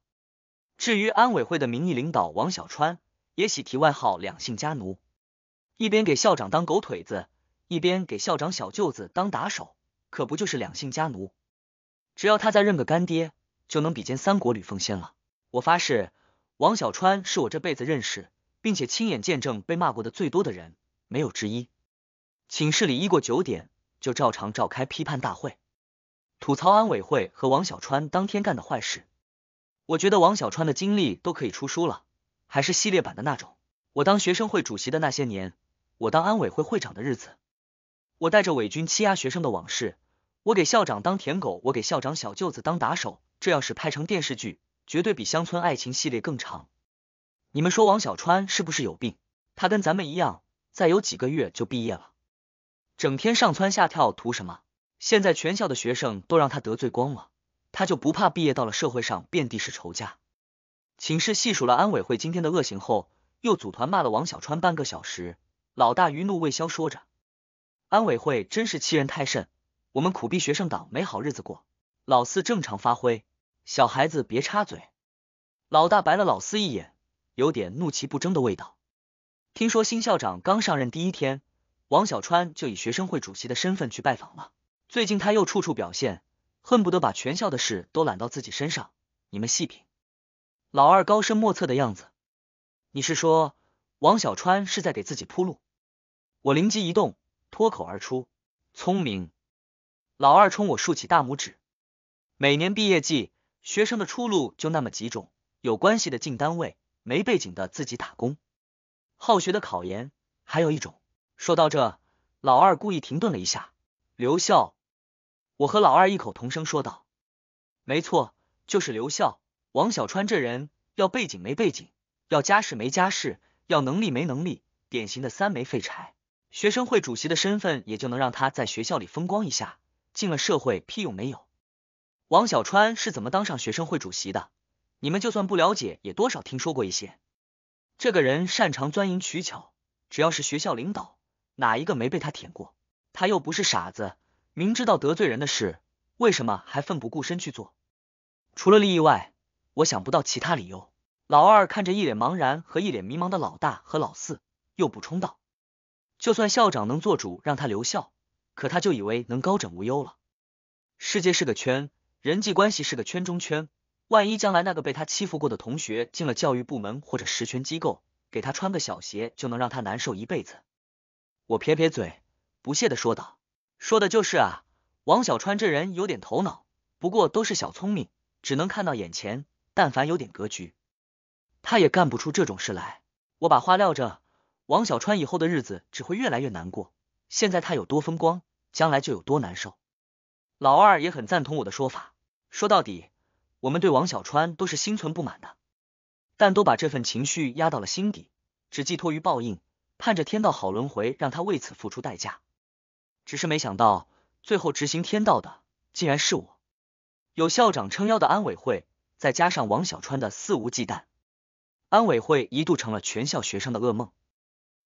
至于安委会的名义领导王小川，也喜提外号“两姓家奴”，一边给校长当狗腿子，一边给校长小舅子当打手，可不就是两姓家奴？只要他再认个干爹，就能比肩三国吕奉先了。我发誓，王小川是我这辈子认识并且亲眼见证被骂过的最多的人，没有之一。寝室里一过九点，就照常召开批判大会，吐槽安委会和王小川当天干的坏事。我觉得王小川的经历都可以出书了，还是系列版的那种。我当学生会主席的那些年，我当安委会会长的日子，我带着伪军欺压学生的往事，我给校长当舔狗，我给校长小舅子当打手，这要是拍成电视剧，绝对比乡村爱情系列更长。你们说王小川是不是有病？他跟咱们一样，再有几个月就毕业了，整天上蹿下跳图什么？现在全校的学生都让他得罪光了。他就不怕毕业到了社会上遍地是仇家。寝室细数了安委会今天的恶行后，又组团骂了王小川半个小时。老大余怒未消，说着：“安委会真是欺人太甚，我们苦逼学生党没好日子过。”老四正常发挥，小孩子别插嘴。老大白了老四一眼，有点怒其不争的味道。听说新校长刚上任第一天，王小川就以学生会主席的身份去拜访了。最近他又处处表现。恨不得把全校的事都揽到自己身上，你们细品。老二高深莫测的样子，你是说王小川是在给自己铺路？我灵机一动，脱口而出：“聪明。”老二冲我竖起大拇指。每年毕业季，学生的出路就那么几种：有关系的进单位，没背景的自己打工，好学的考研，还有一种。说到这，老二故意停顿了一下：“留校。”我和老二异口同声说道：“没错，就是刘笑。王小川。这人要背景没背景，要家世没家世，要能力没能力，典型的三没废柴。学生会主席的身份也就能让他在学校里风光一下，进了社会屁用没有。”王小川是怎么当上学生会主席的？你们就算不了解，也多少听说过一些。这个人擅长钻营取巧，只要是学校领导，哪一个没被他舔过？他又不是傻子。明知道得罪人的事，为什么还奋不顾身去做？除了利益外，我想不到其他理由。老二看着一脸茫然和一脸迷茫的老大和老四，又补充道：“就算校长能做主让他留校，可他就以为能高枕无忧了？世界是个圈，人际关系是个圈中圈。万一将来那个被他欺负过的同学进了教育部门或者实权机构，给他穿个小鞋，就能让他难受一辈子。”我撇撇嘴，不屑的说道。说的就是啊，王小川这人有点头脑，不过都是小聪明，只能看到眼前。但凡有点格局，他也干不出这种事来。我把话撂着，王小川以后的日子只会越来越难过。现在他有多风光，将来就有多难受。老二也很赞同我的说法。说到底，我们对王小川都是心存不满的，但都把这份情绪压到了心底，只寄托于报应，盼着天道好轮回，让他为此付出代价。只是没想到，最后执行天道的竟然是我。有校长撑腰的安委会，再加上王小川的肆无忌惮，安委会一度成了全校学生的噩梦。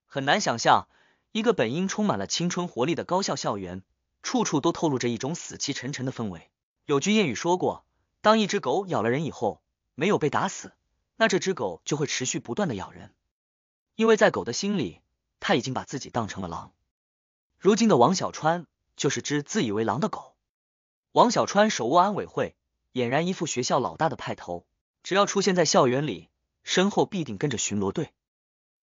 很难想象，一个本应充满了青春活力的高校校园，处处都透露着一种死气沉沉的氛围。有句谚语说过，当一只狗咬了人以后，没有被打死，那这只狗就会持续不断的咬人，因为在狗的心里，它已经把自己当成了狼。如今的王小川就是只自以为狼的狗。王小川手握安委会，俨然一副学校老大的派头。只要出现在校园里，身后必定跟着巡逻队。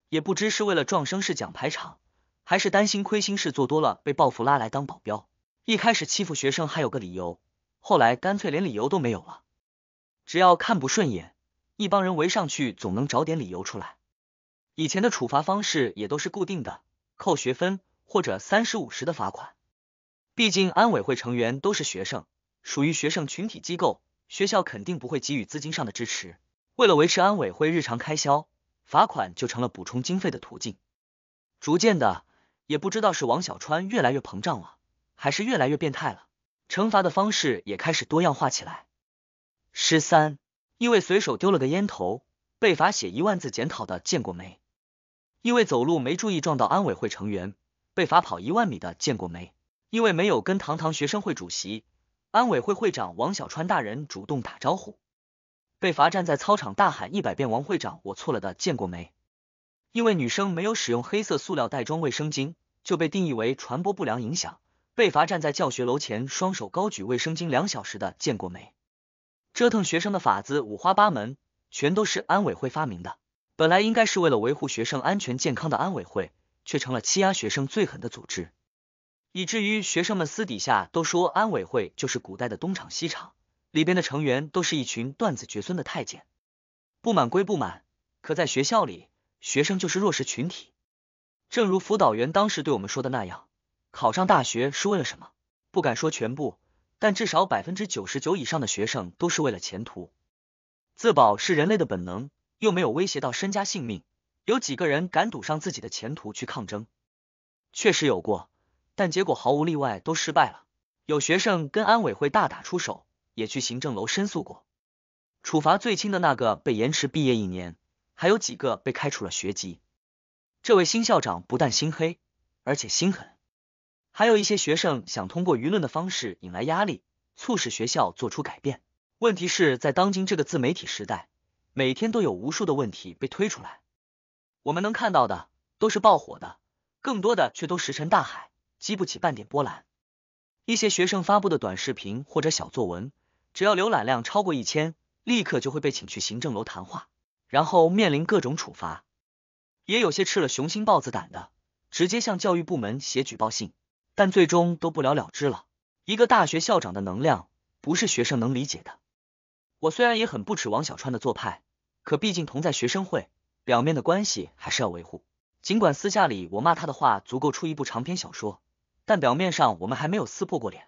也不知是为了壮声势、讲排场，还是担心亏心事做多了被报复，拉来当保镖。一开始欺负学生还有个理由，后来干脆连理由都没有了。只要看不顺眼，一帮人围上去，总能找点理由出来。以前的处罚方式也都是固定的，扣学分。或者三十五十的罚款，毕竟安委会成员都是学生，属于学生群体机构，学校肯定不会给予资金上的支持。为了维持安委会日常开销，罚款就成了补充经费的途径。逐渐的，也不知道是王小川越来越膨胀了，还是越来越变态了，惩罚的方式也开始多样化起来。十三，因为随手丢了个烟头被罚写一万字检讨的见过没？因为走路没注意撞到安委会成员。被罚跑一万米的见过没？因为没有跟堂堂学生会主席、安委会会长王小川大人主动打招呼，被罚站在操场大喊一百遍“王会长，我错了”的见过没？因为女生没有使用黑色塑料袋装卫生巾，就被定义为传播不良影响，被罚站在教学楼前双手高举卫生巾两小时的见过没？折腾学生的法子五花八门，全都是安委会发明的。本来应该是为了维护学生安全健康的安委会。却成了欺压学生最狠的组织，以至于学生们私底下都说安委会就是古代的东厂西厂，里边的成员都是一群断子绝孙的太监。不满归不满，可在学校里，学生就是弱势群体。正如辅导员当时对我们说的那样，考上大学是为了什么？不敢说全部，但至少百分之九十九以上的学生都是为了前途。自保是人类的本能，又没有威胁到身家性命。有几个人敢赌上自己的前途去抗争？确实有过，但结果毫无例外都失败了。有学生跟安委会大打出手，也去行政楼申诉过，处罚最轻的那个被延迟毕业一年，还有几个被开除了学籍。这位新校长不但心黑，而且心狠。还有一些学生想通过舆论的方式引来压力，促使学校做出改变。问题是，在当今这个自媒体时代，每天都有无数的问题被推出来。我们能看到的都是爆火的，更多的却都石沉大海，激不起半点波澜。一些学生发布的短视频或者小作文，只要浏览量超过一千，立刻就会被请去行政楼谈话，然后面临各种处罚。也有些吃了雄心豹子胆的，直接向教育部门写举报信，但最终都不了了之了。一个大学校长的能量，不是学生能理解的。我虽然也很不耻王小川的做派，可毕竟同在学生会。表面的关系还是要维护，尽管私下里我骂他的话足够出一部长篇小说，但表面上我们还没有撕破过脸。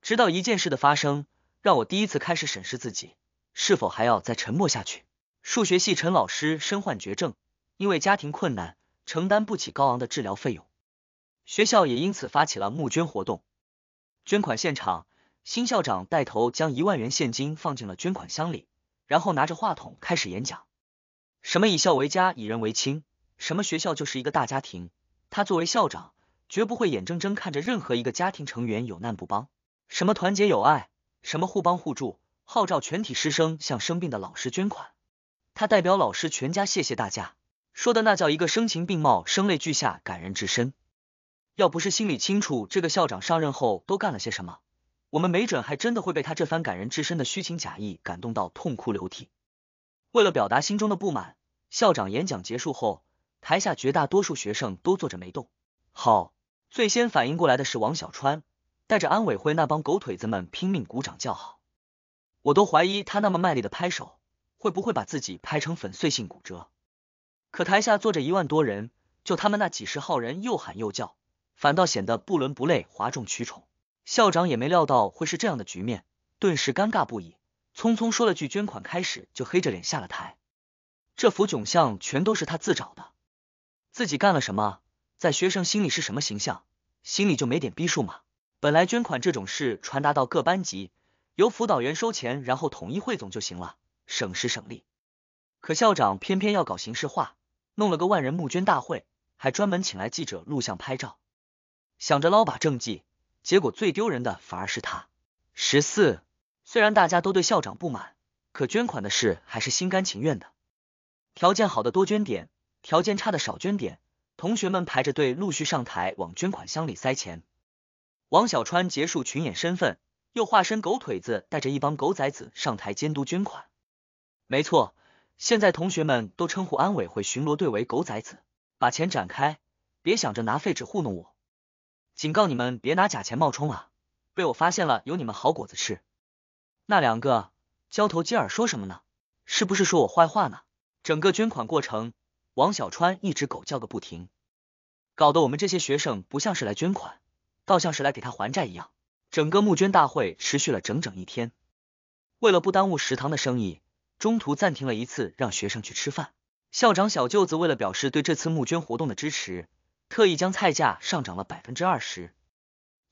直到一件事的发生，让我第一次开始审视自己是否还要再沉默下去。数学系陈老师身患绝症，因为家庭困难，承担不起高昂的治疗费用，学校也因此发起了募捐活动。捐款现场，新校长带头将一万元现金放进了捐款箱里，然后拿着话筒开始演讲。什么以孝为家，以人为亲，什么学校就是一个大家庭，他作为校长，绝不会眼睁睁看着任何一个家庭成员有难不帮。什么团结友爱，什么互帮互助，号召全体师生向生病的老师捐款，他代表老师全家谢谢大家，说的那叫一个声情并茂，声泪俱下，感人至深。要不是心里清楚这个校长上任后都干了些什么，我们没准还真的会被他这番感人至深的虚情假意感动到痛哭流涕。为了表达心中的不满，校长演讲结束后，台下绝大多数学生都坐着没动。好，最先反应过来的是王小川，带着安委会那帮狗腿子们拼命鼓掌叫好。我都怀疑他那么卖力的拍手，会不会把自己拍成粉碎性骨折。可台下坐着一万多人，就他们那几十号人又喊又叫，反倒显得不伦不类、哗众取宠。校长也没料到会是这样的局面，顿时尴尬不已。匆匆说了句捐款，开始就黑着脸下了台，这幅囧相全都是他自找的。自己干了什么？在学生心里是什么形象？心里就没点逼数吗？本来捐款这种事传达到各班级，由辅导员收钱，然后统一汇总就行了，省时省力。可校长偏偏要搞形式化，弄了个万人募捐大会，还专门请来记者录像拍照，想着捞把政绩，结果最丢人的反而是他十四。虽然大家都对校长不满，可捐款的事还是心甘情愿的。条件好的多捐点，条件差的少捐点。同学们排着队陆续上台往捐款箱里塞钱。王小川结束群演身份，又化身狗腿子，带着一帮狗崽子上台监督捐款。没错，现在同学们都称呼安委会巡逻队为狗崽子。把钱展开，别想着拿废纸糊弄我。警告你们，别拿假钱冒充啊！被我发现了，有你们好果子吃。那两个交头接耳说什么呢？是不是说我坏话呢？整个捐款过程，王小川一直狗叫个不停，搞得我们这些学生不像是来捐款，倒像是来给他还债一样。整个募捐大会持续了整整一天，为了不耽误食堂的生意，中途暂停了一次，让学生去吃饭。校长小舅子为了表示对这次募捐活动的支持，特意将菜价上涨了百分之二十。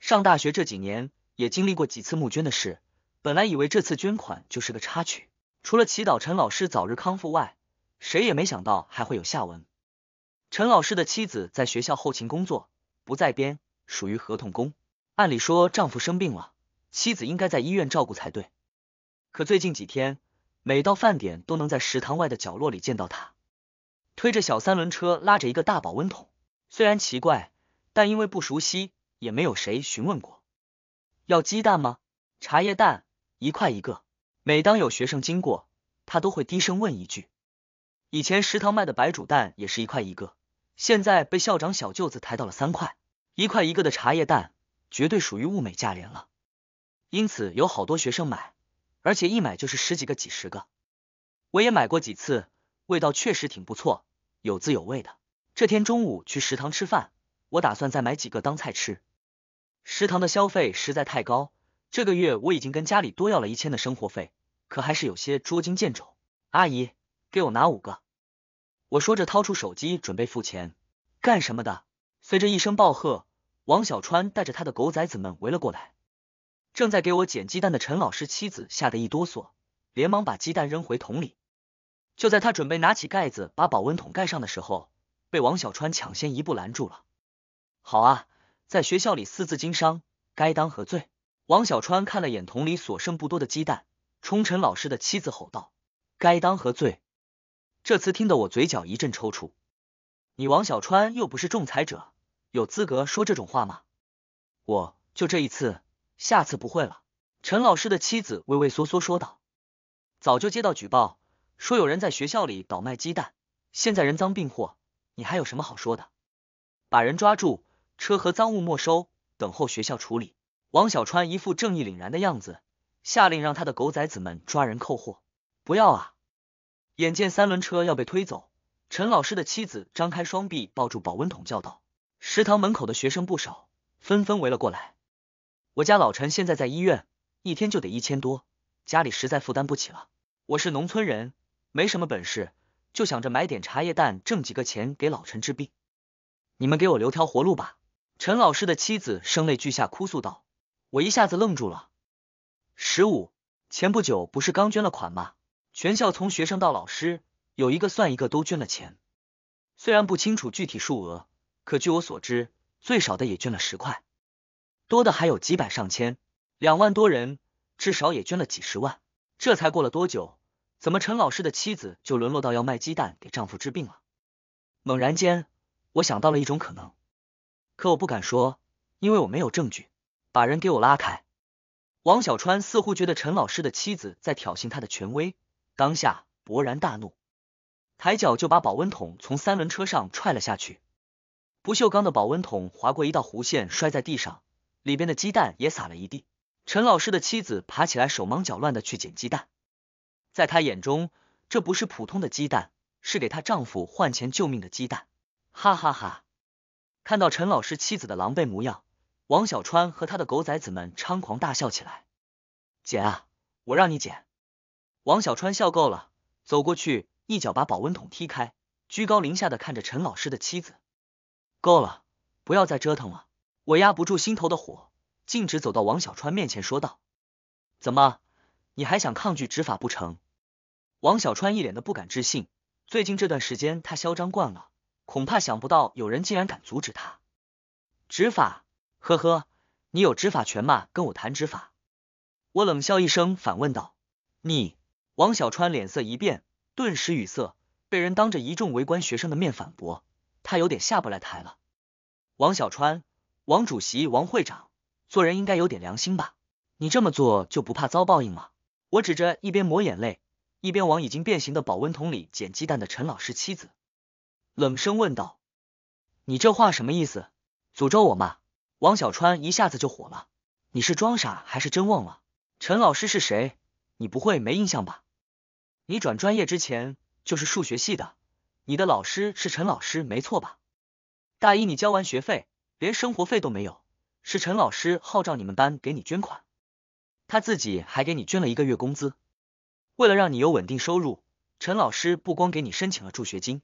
上大学这几年也经历过几次募捐的事。本来以为这次捐款就是个插曲，除了祈祷陈老师早日康复外，谁也没想到还会有下文。陈老师的妻子在学校后勤工作，不在编，属于合同工。按理说，丈夫生病了，妻子应该在医院照顾才对。可最近几天，每到饭点都能在食堂外的角落里见到他，推着小三轮车，拉着一个大保温桶。虽然奇怪，但因为不熟悉，也没有谁询问过。要鸡蛋吗？茶叶蛋？一块一个，每当有学生经过，他都会低声问一句。以前食堂卖的白煮蛋也是一块一个，现在被校长小舅子抬到了三块。一块一个的茶叶蛋，绝对属于物美价廉了。因此有好多学生买，而且一买就是十几个、几十个。我也买过几次，味道确实挺不错，有滋有味的。这天中午去食堂吃饭，我打算再买几个当菜吃。食堂的消费实在太高。这个月我已经跟家里多要了一千的生活费，可还是有些捉襟见肘。阿姨，给我拿五个。我说着掏出手机准备付钱。干什么的？随着一声暴喝，王小川带着他的狗崽子们围了过来。正在给我捡鸡蛋的陈老师妻子吓得一哆嗦，连忙把鸡蛋扔回桶里。就在他准备拿起盖子把保温桶盖上的时候，被王小川抢先一步拦住了。好啊，在学校里私自经商，该当何罪？王小川看了眼桶里所剩不多的鸡蛋，冲陈老师的妻子吼道：“该当何罪？”这次听得我嘴角一阵抽搐。你王小川又不是仲裁者，有资格说这种话吗？我就这一次，下次不会了。陈老师的妻子畏畏缩缩说道：“早就接到举报，说有人在学校里倒卖鸡蛋，现在人赃并获，你还有什么好说的？把人抓住，车和赃物没收，等候学校处理。”王小川一副正义凛然的样子，下令让他的狗崽子们抓人扣货。不要啊！眼见三轮车要被推走，陈老师的妻子张开双臂抱住保温桶叫道：“食堂门口的学生不少，纷纷围了过来。我家老陈现在在医院，一天就得一千多，家里实在负担不起了。我是农村人，没什么本事，就想着买点茶叶蛋挣几个钱给老陈治病。你们给我留条活路吧！”陈老师的妻子声泪俱下哭诉道。我一下子愣住了。十五前不久不是刚捐了款吗？全校从学生到老师，有一个算一个都捐了钱。虽然不清楚具体数额，可据我所知，最少的也捐了十块，多的还有几百上千，两万多人至少也捐了几十万。这才过了多久，怎么陈老师的妻子就沦落到要卖鸡蛋给丈夫治病了？猛然间，我想到了一种可能，可我不敢说，因为我没有证据。把人给我拉开！王小川似乎觉得陈老师的妻子在挑衅他的权威，当下勃然大怒，抬脚就把保温桶从三轮车上踹了下去。不锈钢的保温桶划过一道弧线，摔在地上，里边的鸡蛋也撒了一地。陈老师的妻子爬起来，手忙脚乱的去捡鸡蛋。在她眼中，这不是普通的鸡蛋，是给她丈夫换钱救命的鸡蛋。哈哈哈！看到陈老师妻子的狼狈模样。王小川和他的狗崽子们猖狂大笑起来。捡啊，我让你捡！王小川笑够了，走过去一脚把保温桶踢开，居高临下的看着陈老师的妻子。够了，不要再折腾了！我压不住心头的火，径直走到王小川面前说道：“怎么，你还想抗拒执法不成？”王小川一脸的不敢置信。最近这段时间他嚣张惯了，恐怕想不到有人竟然敢阻止他执法。呵呵，你有执法权吗？跟我谈执法？我冷笑一声，反问道。你王小川脸色一变，顿时语塞，被人当着一众围观学生的面反驳，他有点下不来台了。王小川，王主席，王会长，做人应该有点良心吧？你这么做就不怕遭报应吗？我指着一边抹眼泪，一边往已经变形的保温桶里捡鸡蛋的陈老师妻子，冷声问道：“你这话什么意思？诅咒我吗？”王小川一下子就火了，你是装傻还是真忘了？陈老师是谁？你不会没印象吧？你转专业之前就是数学系的，你的老师是陈老师没错吧？大一你交完学费，连生活费都没有，是陈老师号召你们班给你捐款，他自己还给你捐了一个月工资。为了让你有稳定收入，陈老师不光给你申请了助学金，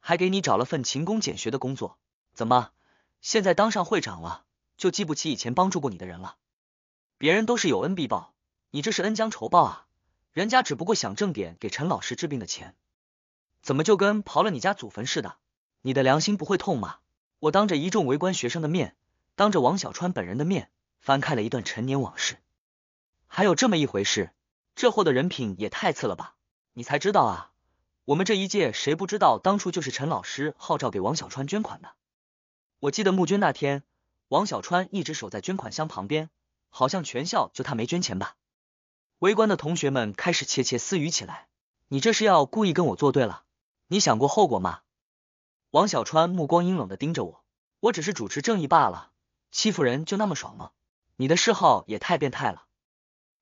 还给你找了份勤工俭学的工作。怎么？现在当上会长了，就记不起以前帮助过你的人了。别人都是有恩必报，你这是恩将仇报啊！人家只不过想挣点给陈老师治病的钱，怎么就跟刨了你家祖坟似的？你的良心不会痛吗？我当着一众围观学生的面，当着王小川本人的面，翻开了一段陈年往事。还有这么一回事，这货的人品也太次了吧！你才知道啊，我们这一届谁不知道，当初就是陈老师号召给王小川捐款的。我记得募捐那天，王小川一直守在捐款箱旁边，好像全校就他没捐钱吧。围观的同学们开始窃窃私语起来。你这是要故意跟我作对了？你想过后果吗？王小川目光阴冷的盯着我，我只是主持正义罢了。欺负人就那么爽吗？你的嗜好也太变态了。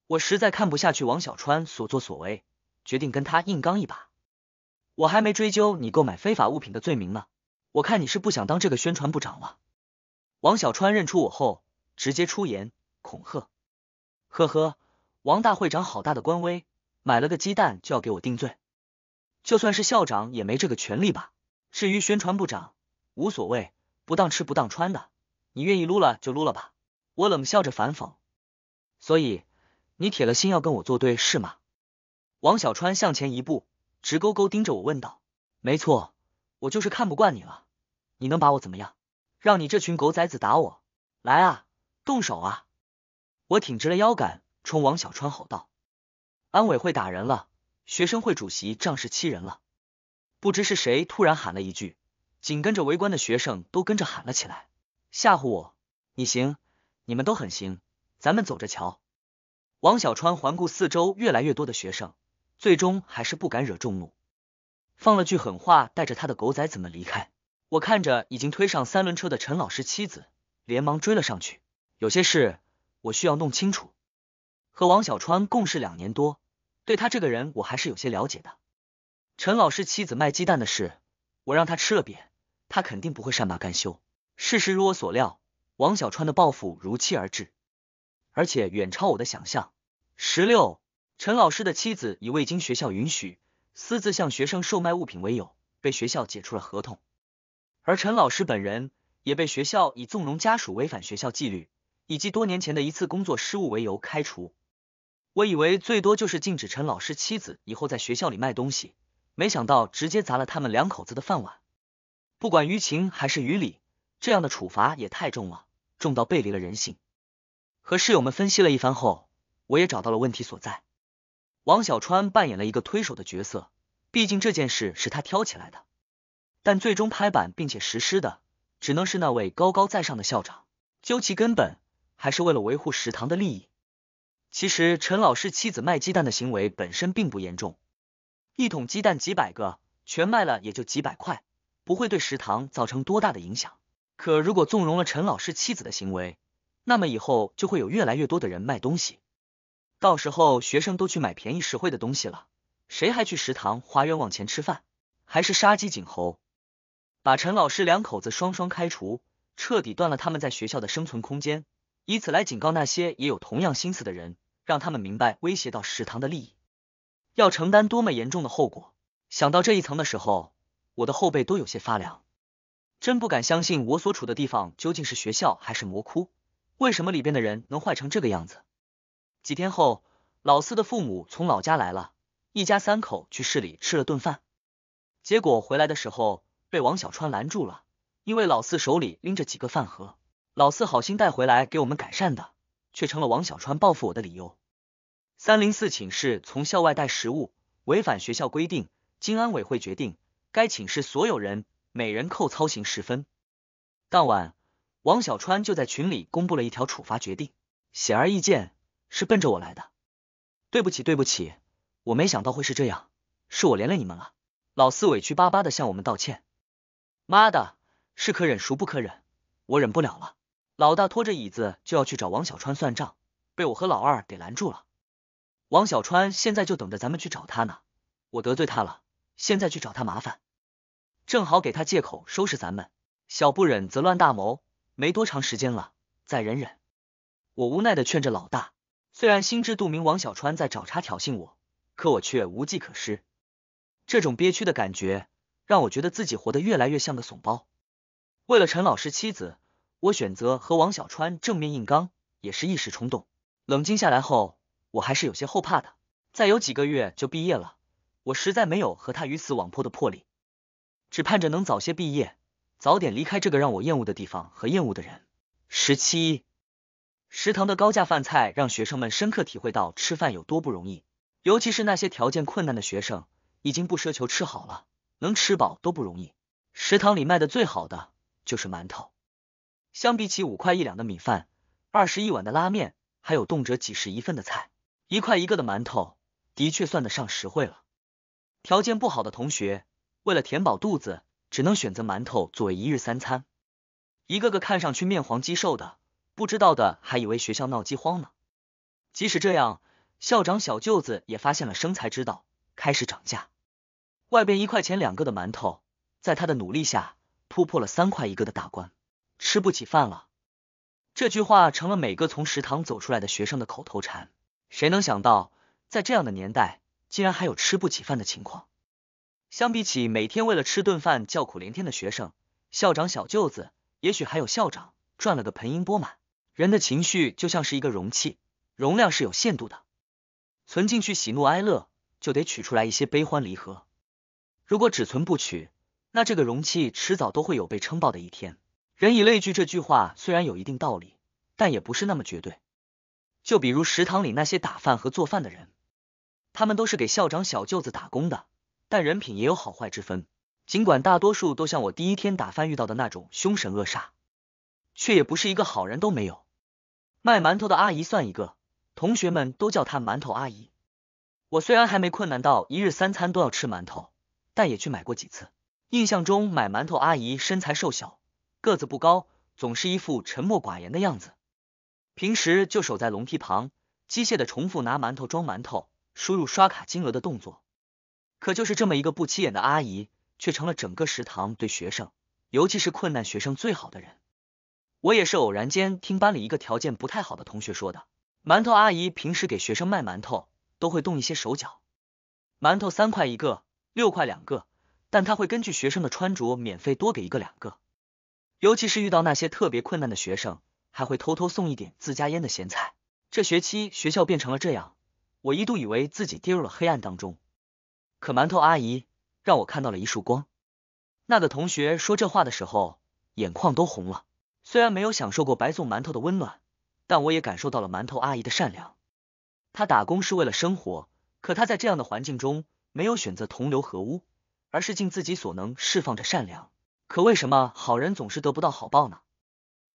我实在看不下去王小川所作所为，决定跟他硬刚一把。我还没追究你购买非法物品的罪名呢。我看你是不想当这个宣传部长了。王小川认出我后，直接出言恐吓：“呵呵，王大会长好大的官威，买了个鸡蛋就要给我定罪，就算是校长也没这个权利吧？至于宣传部长，无所谓，不当吃不当穿的，你愿意撸了就撸了吧。”我冷笑着反讽：“所以你铁了心要跟我作对是吗？”王小川向前一步，直勾勾盯着我问道：“没错，我就是看不惯你了。”你能把我怎么样？让你这群狗崽子打我！来啊，动手啊！我挺直了腰杆，冲王小川吼道：“安委会打人了，学生会主席仗势欺人了！”不知是谁突然喊了一句，紧跟着围观的学生都跟着喊了起来，吓唬我：“你行，你们都很行，咱们走着瞧。”王小川环顾四周，越来越多的学生，最终还是不敢惹众怒，放了句狠话，带着他的狗崽子们离开。我看着已经推上三轮车的陈老师妻子，连忙追了上去。有些事我需要弄清楚。和王小川共事两年多，对他这个人我还是有些了解的。陈老师妻子卖鸡蛋的事，我让他吃了瘪，他肯定不会善罢甘休。事实如我所料，王小川的报复如期而至，而且远超我的想象。十六，陈老师的妻子以未经学校允许私自向学生售卖物品为由，被学校解除了合同。而陈老师本人也被学校以纵容家属违反学校纪律，以及多年前的一次工作失误为由开除。我以为最多就是禁止陈老师妻子以后在学校里卖东西，没想到直接砸了他们两口子的饭碗。不管于情还是于理，这样的处罚也太重了，重到背离了人性。和室友们分析了一番后，我也找到了问题所在。王小川扮演了一个推手的角色，毕竟这件事是他挑起来的。但最终拍板并且实施的，只能是那位高高在上的校长。究其根本，还是为了维护食堂的利益。其实陈老师妻子卖鸡蛋的行为本身并不严重，一桶鸡蛋几百个，全卖了也就几百块，不会对食堂造成多大的影响。可如果纵容了陈老师妻子的行为，那么以后就会有越来越多的人卖东西，到时候学生都去买便宜实惠的东西了，谁还去食堂花冤枉钱吃饭？还是杀鸡儆猴。把陈老师两口子双双开除，彻底断了他们在学校的生存空间，以此来警告那些也有同样心思的人，让他们明白威胁到食堂的利益要承担多么严重的后果。想到这一层的时候，我的后背都有些发凉，真不敢相信我所处的地方究竟是学校还是魔窟？为什么里边的人能坏成这个样子？几天后，老四的父母从老家来了，一家三口去市里吃了顿饭，结果回来的时候。被王小川拦住了，因为老四手里拎着几个饭盒，老四好心带回来给我们改善的，却成了王小川报复我的理由。三零四寝室从校外带食物违反学校规定，经安委会决定，该寝室所有人每人扣操行十分。当晚，王小川就在群里公布了一条处罚决定，显而易见是奔着我来的。对不起，对不起，我没想到会是这样，是我连累你们了。老四委屈巴巴的向我们道歉。妈的，是可忍孰不可忍，我忍不了了！老大拖着椅子就要去找王小川算账，被我和老二给拦住了。王小川现在就等着咱们去找他呢，我得罪他了，现在去找他麻烦，正好给他借口收拾咱们。小不忍则乱大谋，没多长时间了，再忍忍。我无奈的劝着老大，虽然心知肚明王小川在找茬挑衅我，可我却无计可施，这种憋屈的感觉。让我觉得自己活得越来越像个怂包。为了陈老师妻子，我选择和王小川正面硬刚，也是一时冲动。冷静下来后，我还是有些后怕的。再有几个月就毕业了，我实在没有和他鱼死网破的魄力，只盼着能早些毕业，早点离开这个让我厌恶的地方和厌恶的人。十七，食堂的高价饭菜让学生们深刻体会到吃饭有多不容易，尤其是那些条件困难的学生，已经不奢求吃好了。能吃饱都不容易，食堂里卖的最好的就是馒头。相比起五块一两的米饭，二十一碗的拉面，还有动辄几十一份的菜，一块一个的馒头的确算得上实惠了。条件不好的同学，为了填饱肚子，只能选择馒头作为一日三餐。一个个看上去面黄肌瘦的，不知道的还以为学校闹饥荒呢。即使这样，校长小舅子也发现了生财之道，开始涨价。外边一块钱两个的馒头，在他的努力下突破了三块一个的大关，吃不起饭了。这句话成了每个从食堂走出来的学生的口头禅。谁能想到，在这样的年代，竟然还有吃不起饭的情况？相比起每天为了吃顿饭叫苦连天的学生，校长小舅子也许还有校长赚了个盆盈钵满。人的情绪就像是一个容器，容量是有限度的，存进去喜怒哀乐，就得取出来一些悲欢离合。如果只存不取，那这个容器迟早都会有被撑爆的一天。人以类聚这句话虽然有一定道理，但也不是那么绝对。就比如食堂里那些打饭和做饭的人，他们都是给校长小舅子打工的，但人品也有好坏之分。尽管大多数都像我第一天打饭遇到的那种凶神恶煞，却也不是一个好人都没有。卖馒头的阿姨算一个，同学们都叫她馒头阿姨。我虽然还没困难到一日三餐都要吃馒头。但也去买过几次，印象中买馒头阿姨身材瘦小，个子不高，总是一副沉默寡言的样子。平时就守在笼屉旁，机械的重复拿馒头装馒头、输入刷卡金额的动作。可就是这么一个不起眼的阿姨，却成了整个食堂对学生，尤其是困难学生最好的人。我也是偶然间听班里一个条件不太好的同学说的，馒头阿姨平时给学生卖馒头都会动一些手脚，馒头三块一个。六块两个，但他会根据学生的穿着免费多给一个两个，尤其是遇到那些特别困难的学生，还会偷偷送一点自家腌的咸菜。这学期学校变成了这样，我一度以为自己跌入了黑暗当中，可馒头阿姨让我看到了一束光。那个同学说这话的时候，眼眶都红了。虽然没有享受过白送馒头的温暖，但我也感受到了馒头阿姨的善良。她打工是为了生活，可她在这样的环境中。没有选择同流合污，而是尽自己所能释放着善良。可为什么好人总是得不到好报呢？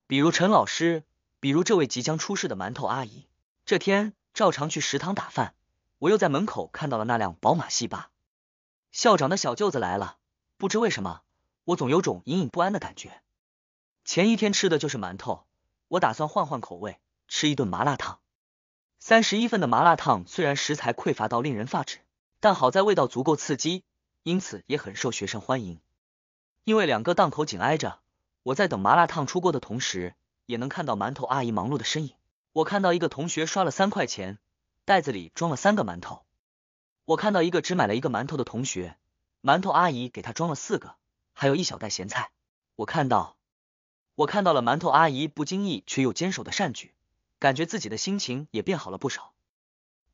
比如陈老师，比如这位即将出事的馒头阿姨。这天照常去食堂打饭，我又在门口看到了那辆宝马系巴。校长的小舅子来了，不知为什么，我总有种隐隐不安的感觉。前一天吃的就是馒头，我打算换换口味，吃一顿麻辣烫。三十一份的麻辣烫，虽然食材匮乏到令人发指。但好在味道足够刺激，因此也很受学生欢迎。因为两个档口紧挨着，我在等麻辣烫出锅的同时，也能看到馒头阿姨忙碌的身影。我看到一个同学刷了三块钱，袋子里装了三个馒头。我看到一个只买了一个馒头的同学，馒头阿姨给他装了四个，还有一小袋咸菜。我看到，我看到了馒头阿姨不经意却又坚守的善举，感觉自己的心情也变好了不少。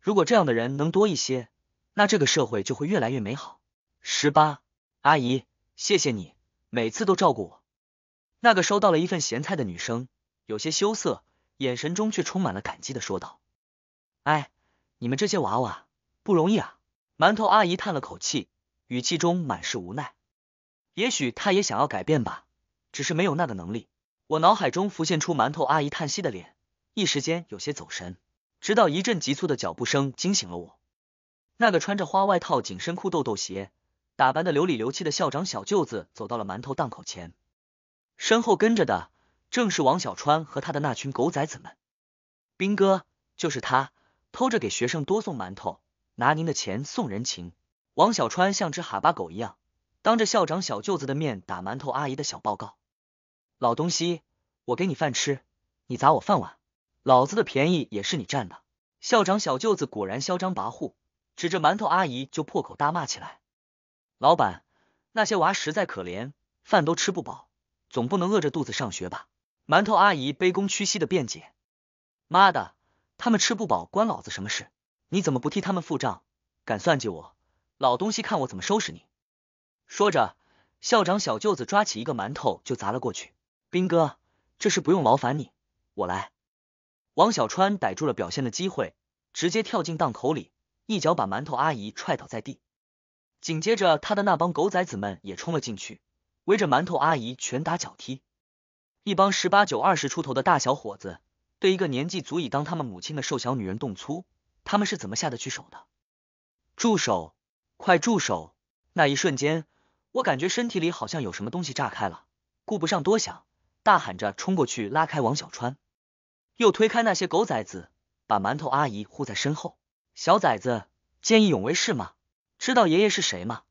如果这样的人能多一些。那这个社会就会越来越美好。十八阿姨，谢谢你每次都照顾我。那个收到了一份咸菜的女生有些羞涩，眼神中却充满了感激的说道：“哎，你们这些娃娃不容易啊。”馒头阿姨叹了口气，语气中满是无奈。也许她也想要改变吧，只是没有那个能力。我脑海中浮现出馒头阿姨叹息的脸，一时间有些走神，直到一阵急促的脚步声惊醒了我。那个穿着花外套、紧身裤、豆豆鞋，打扮的流里流气的校长小舅子走到了馒头档口前，身后跟着的正是王小川和他的那群狗崽子们。兵哥，就是他偷着给学生多送馒头，拿您的钱送人情。王小川像只哈巴狗一样，当着校长小舅子的面打馒头阿姨的小报告。老东西，我给你饭吃，你砸我饭碗，老子的便宜也是你占的。校长小舅子果然嚣张跋扈。指着馒头阿姨就破口大骂起来：“老板，那些娃实在可怜，饭都吃不饱，总不能饿着肚子上学吧？”馒头阿姨卑躬屈膝的辩解：“妈的，他们吃不饱关老子什么事？你怎么不替他们付账？敢算计我，老东西，看我怎么收拾你！”说着，校长小舅子抓起一个馒头就砸了过去。兵哥，这事不用劳烦你，我来。王小川逮住了表现的机会，直接跳进档口里。一脚把馒头阿姨踹倒在地，紧接着他的那帮狗崽子们也冲了进去，围着馒头阿姨拳打脚踢。一帮十八九、二十出头的大小伙子对一个年纪足以当他们母亲的瘦小女人动粗，他们是怎么下得去手的？住手！快住手！那一瞬间，我感觉身体里好像有什么东西炸开了，顾不上多想，大喊着冲过去拉开王小川，又推开那些狗崽子，把馒头阿姨护在身后。小崽子，见义勇为是吗？知道爷爷是谁吗？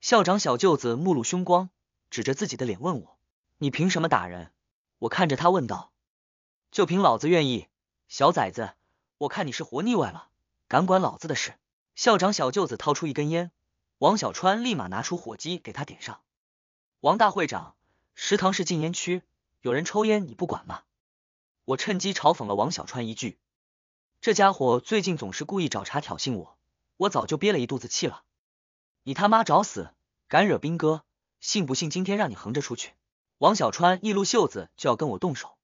校长小舅子目露凶光，指着自己的脸问我：“你凭什么打人？”我看着他问道：“就凭老子愿意。”小崽子，我看你是活腻歪了，敢管老子的事？校长小舅子掏出一根烟，王小川立马拿出火机给他点上。王大会长，食堂是禁烟区，有人抽烟你不管吗？我趁机嘲讽了王小川一句。这家伙最近总是故意找茬挑衅我，我早就憋了一肚子气了。你他妈找死！敢惹斌哥，信不信今天让你横着出去？王小川一撸袖子就要跟我动手。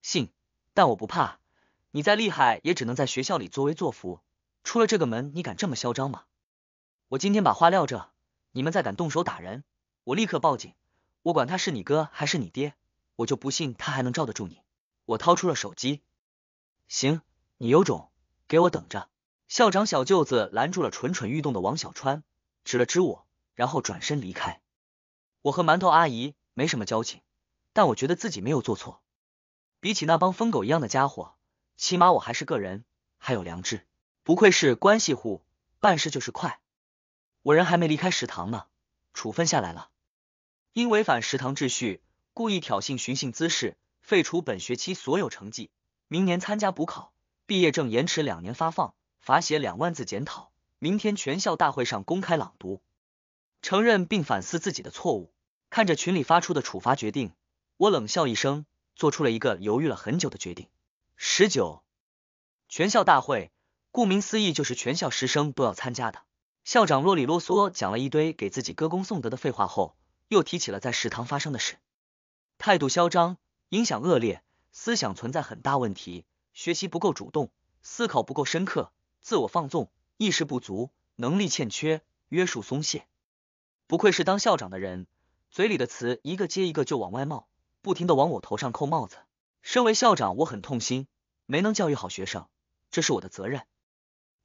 信，但我不怕。你再厉害，也只能在学校里作威作福，出了这个门，你敢这么嚣张吗？我今天把话撂这，你们再敢动手打人，我立刻报警。我管他是你哥还是你爹，我就不信他还能罩得住你。我掏出了手机。行。你有种，给我等着！校长小舅子拦住了蠢蠢欲动的王小川，指了指我，然后转身离开。我和馒头阿姨没什么交情，但我觉得自己没有做错。比起那帮疯狗一样的家伙，起码我还是个人，还有良知。不愧是关系户，办事就是快。我人还没离开食堂呢，处分下来了：因违反食堂秩序，故意挑衅、寻衅滋事，废除本学期所有成绩，明年参加补考。毕业证延迟两年发放，罚写两万字检讨，明天全校大会上公开朗读，承认并反思自己的错误。看着群里发出的处罚决定，我冷笑一声，做出了一个犹豫了很久的决定。十九，全校大会，顾名思义就是全校师生都要参加的。校长啰里啰嗦讲了一堆给自己歌功颂德的废话后，又提起了在食堂发生的事，态度嚣张，影响恶劣，思想存在很大问题。学习不够主动，思考不够深刻，自我放纵，意识不足，能力欠缺，约束松懈。不愧是当校长的人，嘴里的词一个接一个就往外冒，不停的往我头上扣帽子。身为校长，我很痛心，没能教育好学生，这是我的责任。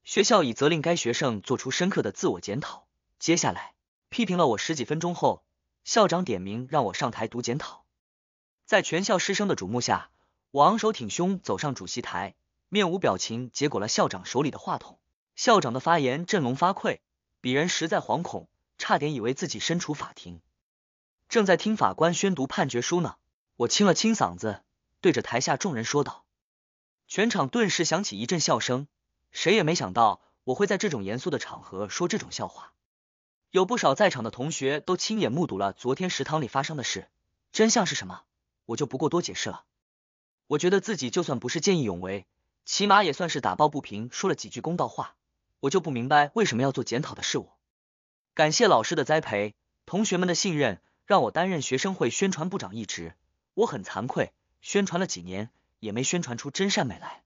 学校已责令该学生做出深刻的自我检讨。接下来，批评了我十几分钟后，校长点名让我上台读检讨，在全校师生的瞩目下。我昂首挺胸走上主席台，面无表情，结果了校长手里的话筒。校长的发言振聋发聩，鄙人实在惶恐，差点以为自己身处法庭，正在听法官宣读判决书呢。我清了清嗓子，对着台下众人说道：“全场顿时响起一阵笑声。谁也没想到我会在这种严肃的场合说这种笑话。有不少在场的同学都亲眼目睹了昨天食堂里发生的事，真相是什么，我就不过多解释了。”我觉得自己就算不是见义勇为，起码也算是打抱不平，说了几句公道话。我就不明白为什么要做检讨的事。我。感谢老师的栽培，同学们的信任，让我担任学生会宣传部长一职。我很惭愧，宣传了几年也没宣传出真善美来。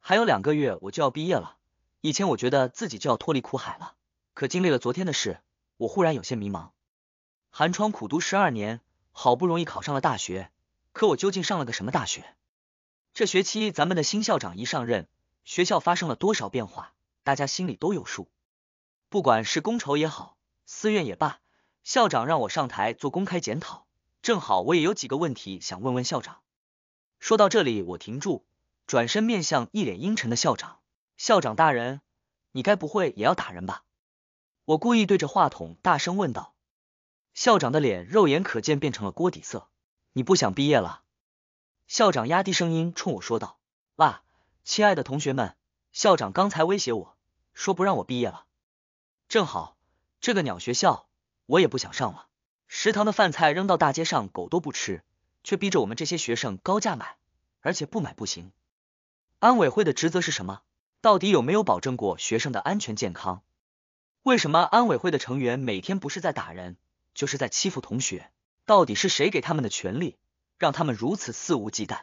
还有两个月我就要毕业了。以前我觉得自己就要脱离苦海了，可经历了昨天的事，我忽然有些迷茫。寒窗苦读十二年，好不容易考上了大学，可我究竟上了个什么大学？这学期咱们的新校长一上任，学校发生了多少变化，大家心里都有数。不管是公酬也好，私怨也罢，校长让我上台做公开检讨，正好我也有几个问题想问问校长。说到这里，我停住，转身面向一脸阴沉的校长。校长大人，你该不会也要打人吧？我故意对着话筒大声问道。校长的脸肉眼可见变成了锅底色。你不想毕业了？校长压低声音冲我说道：“爸，亲爱的同学们，校长刚才威胁我说不让我毕业了。正好这个鸟学校我也不想上了。食堂的饭菜扔到大街上狗都不吃，却逼着我们这些学生高价买，而且不买不行。安委会的职责是什么？到底有没有保证过学生的安全健康？为什么安委会的成员每天不是在打人，就是在欺负同学？到底是谁给他们的权利？让他们如此肆无忌惮。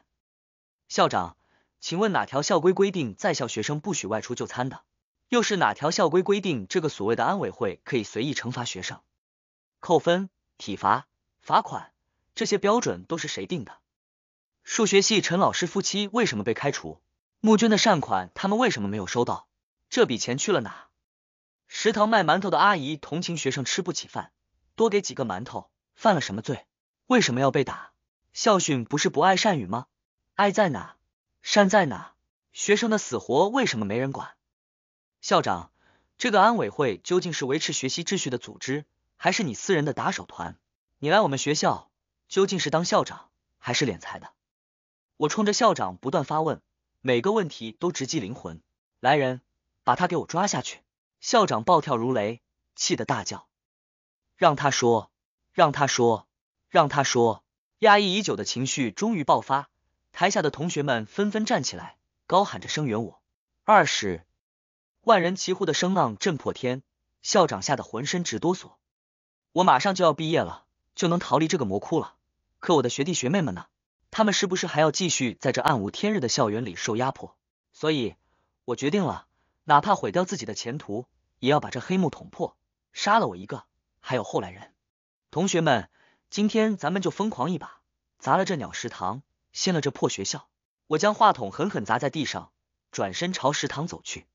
校长，请问哪条校规规定在校学生不许外出就餐的？又是哪条校规规定这个所谓的安委会可以随意惩罚学生、扣分、体罚、罚款？这些标准都是谁定的？数学系陈老师夫妻为什么被开除？募捐的善款他们为什么没有收到？这笔钱去了哪？食堂卖馒头的阿姨同情学生吃不起饭，多给几个馒头，犯了什么罪？为什么要被打？校训不是不爱善语吗？爱在哪？善在哪？学生的死活为什么没人管？校长，这个安委会究竟是维持学习秩序的组织，还是你私人的打手团？你来我们学校究竟是当校长，还是敛财的？我冲着校长不断发问，每个问题都直击灵魂。来人，把他给我抓下去！校长暴跳如雷，气得大叫：“让他说，让他说，让他说！”压抑已久的情绪终于爆发，台下的同学们纷纷站起来，高喊着声援我。二十万人齐呼的声浪震破天，校长吓得浑身直哆嗦。我马上就要毕业了，就能逃离这个魔窟了。可我的学弟学妹们呢？他们是不是还要继续在这暗无天日的校园里受压迫？所以，我决定了，哪怕毁掉自己的前途，也要把这黑幕捅破，杀了我一个，还有后来人。同学们。今天咱们就疯狂一把，砸了这鸟食堂，掀了这破学校。我将话筒狠狠砸在地上，转身朝食堂走去。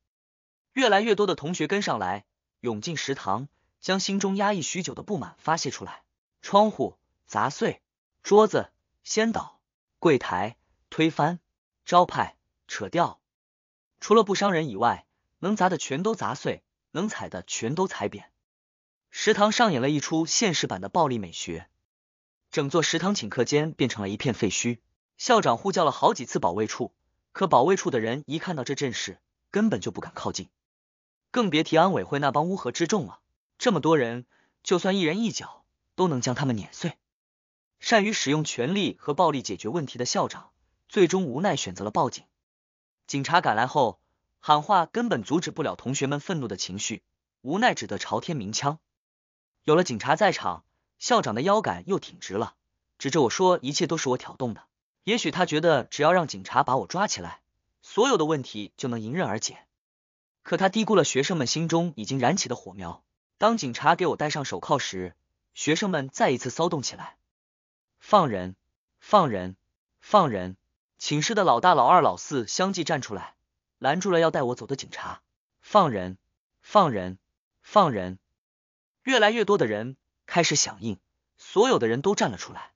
越来越多的同学跟上来，涌进食堂，将心中压抑许久的不满发泄出来。窗户砸碎，桌子掀倒，柜台推翻，招牌扯掉。除了不伤人以外，能砸的全都砸碎，能踩的全都踩扁。食堂上演了一出现实版的暴力美学。整座食堂顷刻间变成了一片废墟。校长呼叫了好几次保卫处，可保卫处的人一看到这阵势，根本就不敢靠近，更别提安委会那帮乌合之众了。这么多人，就算一人一脚，都能将他们碾碎。善于使用权力和暴力解决问题的校长，最终无奈选择了报警。警察赶来后，喊话根本阻止不了同学们愤怒的情绪，无奈只得朝天鸣枪。有了警察在场。校长的腰杆又挺直了，指着我说：“一切都是我挑动的。也许他觉得只要让警察把我抓起来，所有的问题就能迎刃而解。可他低估了学生们心中已经燃起的火苗。当警察给我戴上手铐时，学生们再一次骚动起来：放人！放人！放人！寝室的老大、老二、老四相继站出来，拦住了要带我走的警察：放人！放人！放人！越来越多的人。”开始响应，所有的人都站了出来，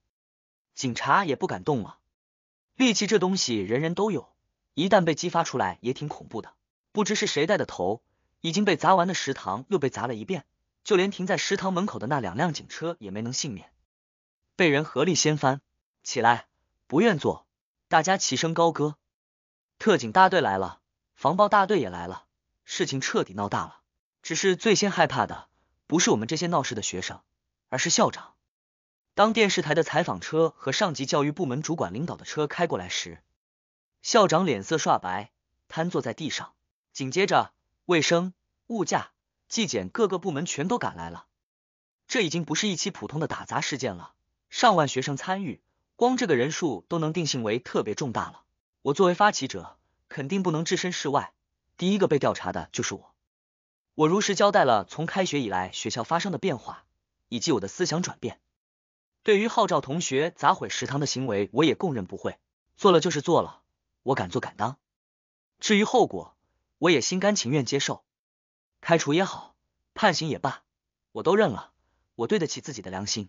警察也不敢动了。力气这东西人人都有，一旦被激发出来，也挺恐怖的。不知是谁带的头，已经被砸完的食堂又被砸了一遍，就连停在食堂门口的那两辆警车也没能幸免，被人合力掀翻起来。不愿做，大家齐声高歌。特警大队来了，防暴大队也来了，事情彻底闹大了。只是最先害怕的，不是我们这些闹事的学生。而是校长。当电视台的采访车和上级教育部门主管领导的车开过来时，校长脸色煞白，瘫坐在地上。紧接着，卫生、物价、纪检各个部门全都赶来了。这已经不是一起普通的打砸事件了，上万学生参与，光这个人数都能定性为特别重大了。我作为发起者，肯定不能置身事外。第一个被调查的就是我。我如实交代了从开学以来学校发生的变化。以及我的思想转变，对于号召同学砸毁食堂的行为，我也供认不讳，做了就是做了，我敢做敢当。至于后果，我也心甘情愿接受，开除也好，判刑也罢，我都认了，我对得起自己的良心。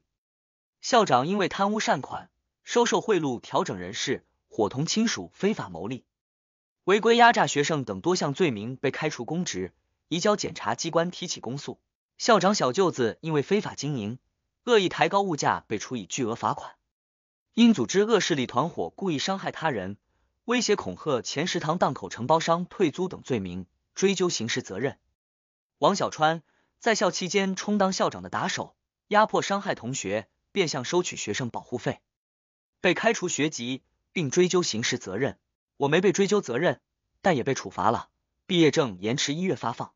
校长因为贪污善款、收受贿赂、调整人事、伙同亲属非法牟利、违规压榨学生等多项罪名，被开除公职，移交检察机关提起公诉。校长小舅子因为非法经营、恶意抬高物价被处以巨额罚款；因组织恶势力团伙、故意伤害他人、威胁恐吓前食堂档口承包商退租等罪名，追究刑事责任。王小川在校期间充当校长的打手，压迫伤害同学，变相收取学生保护费，被开除学籍并追究刑事责任。我没被追究责任，但也被处罚了，毕业证延迟一月发放。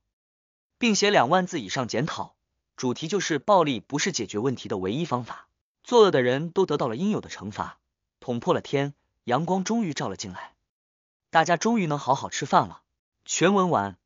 并写两万字以上检讨，主题就是暴力不是解决问题的唯一方法。作恶的人都得到了应有的惩罚，捅破了天，阳光终于照了进来，大家终于能好好吃饭了。全文完。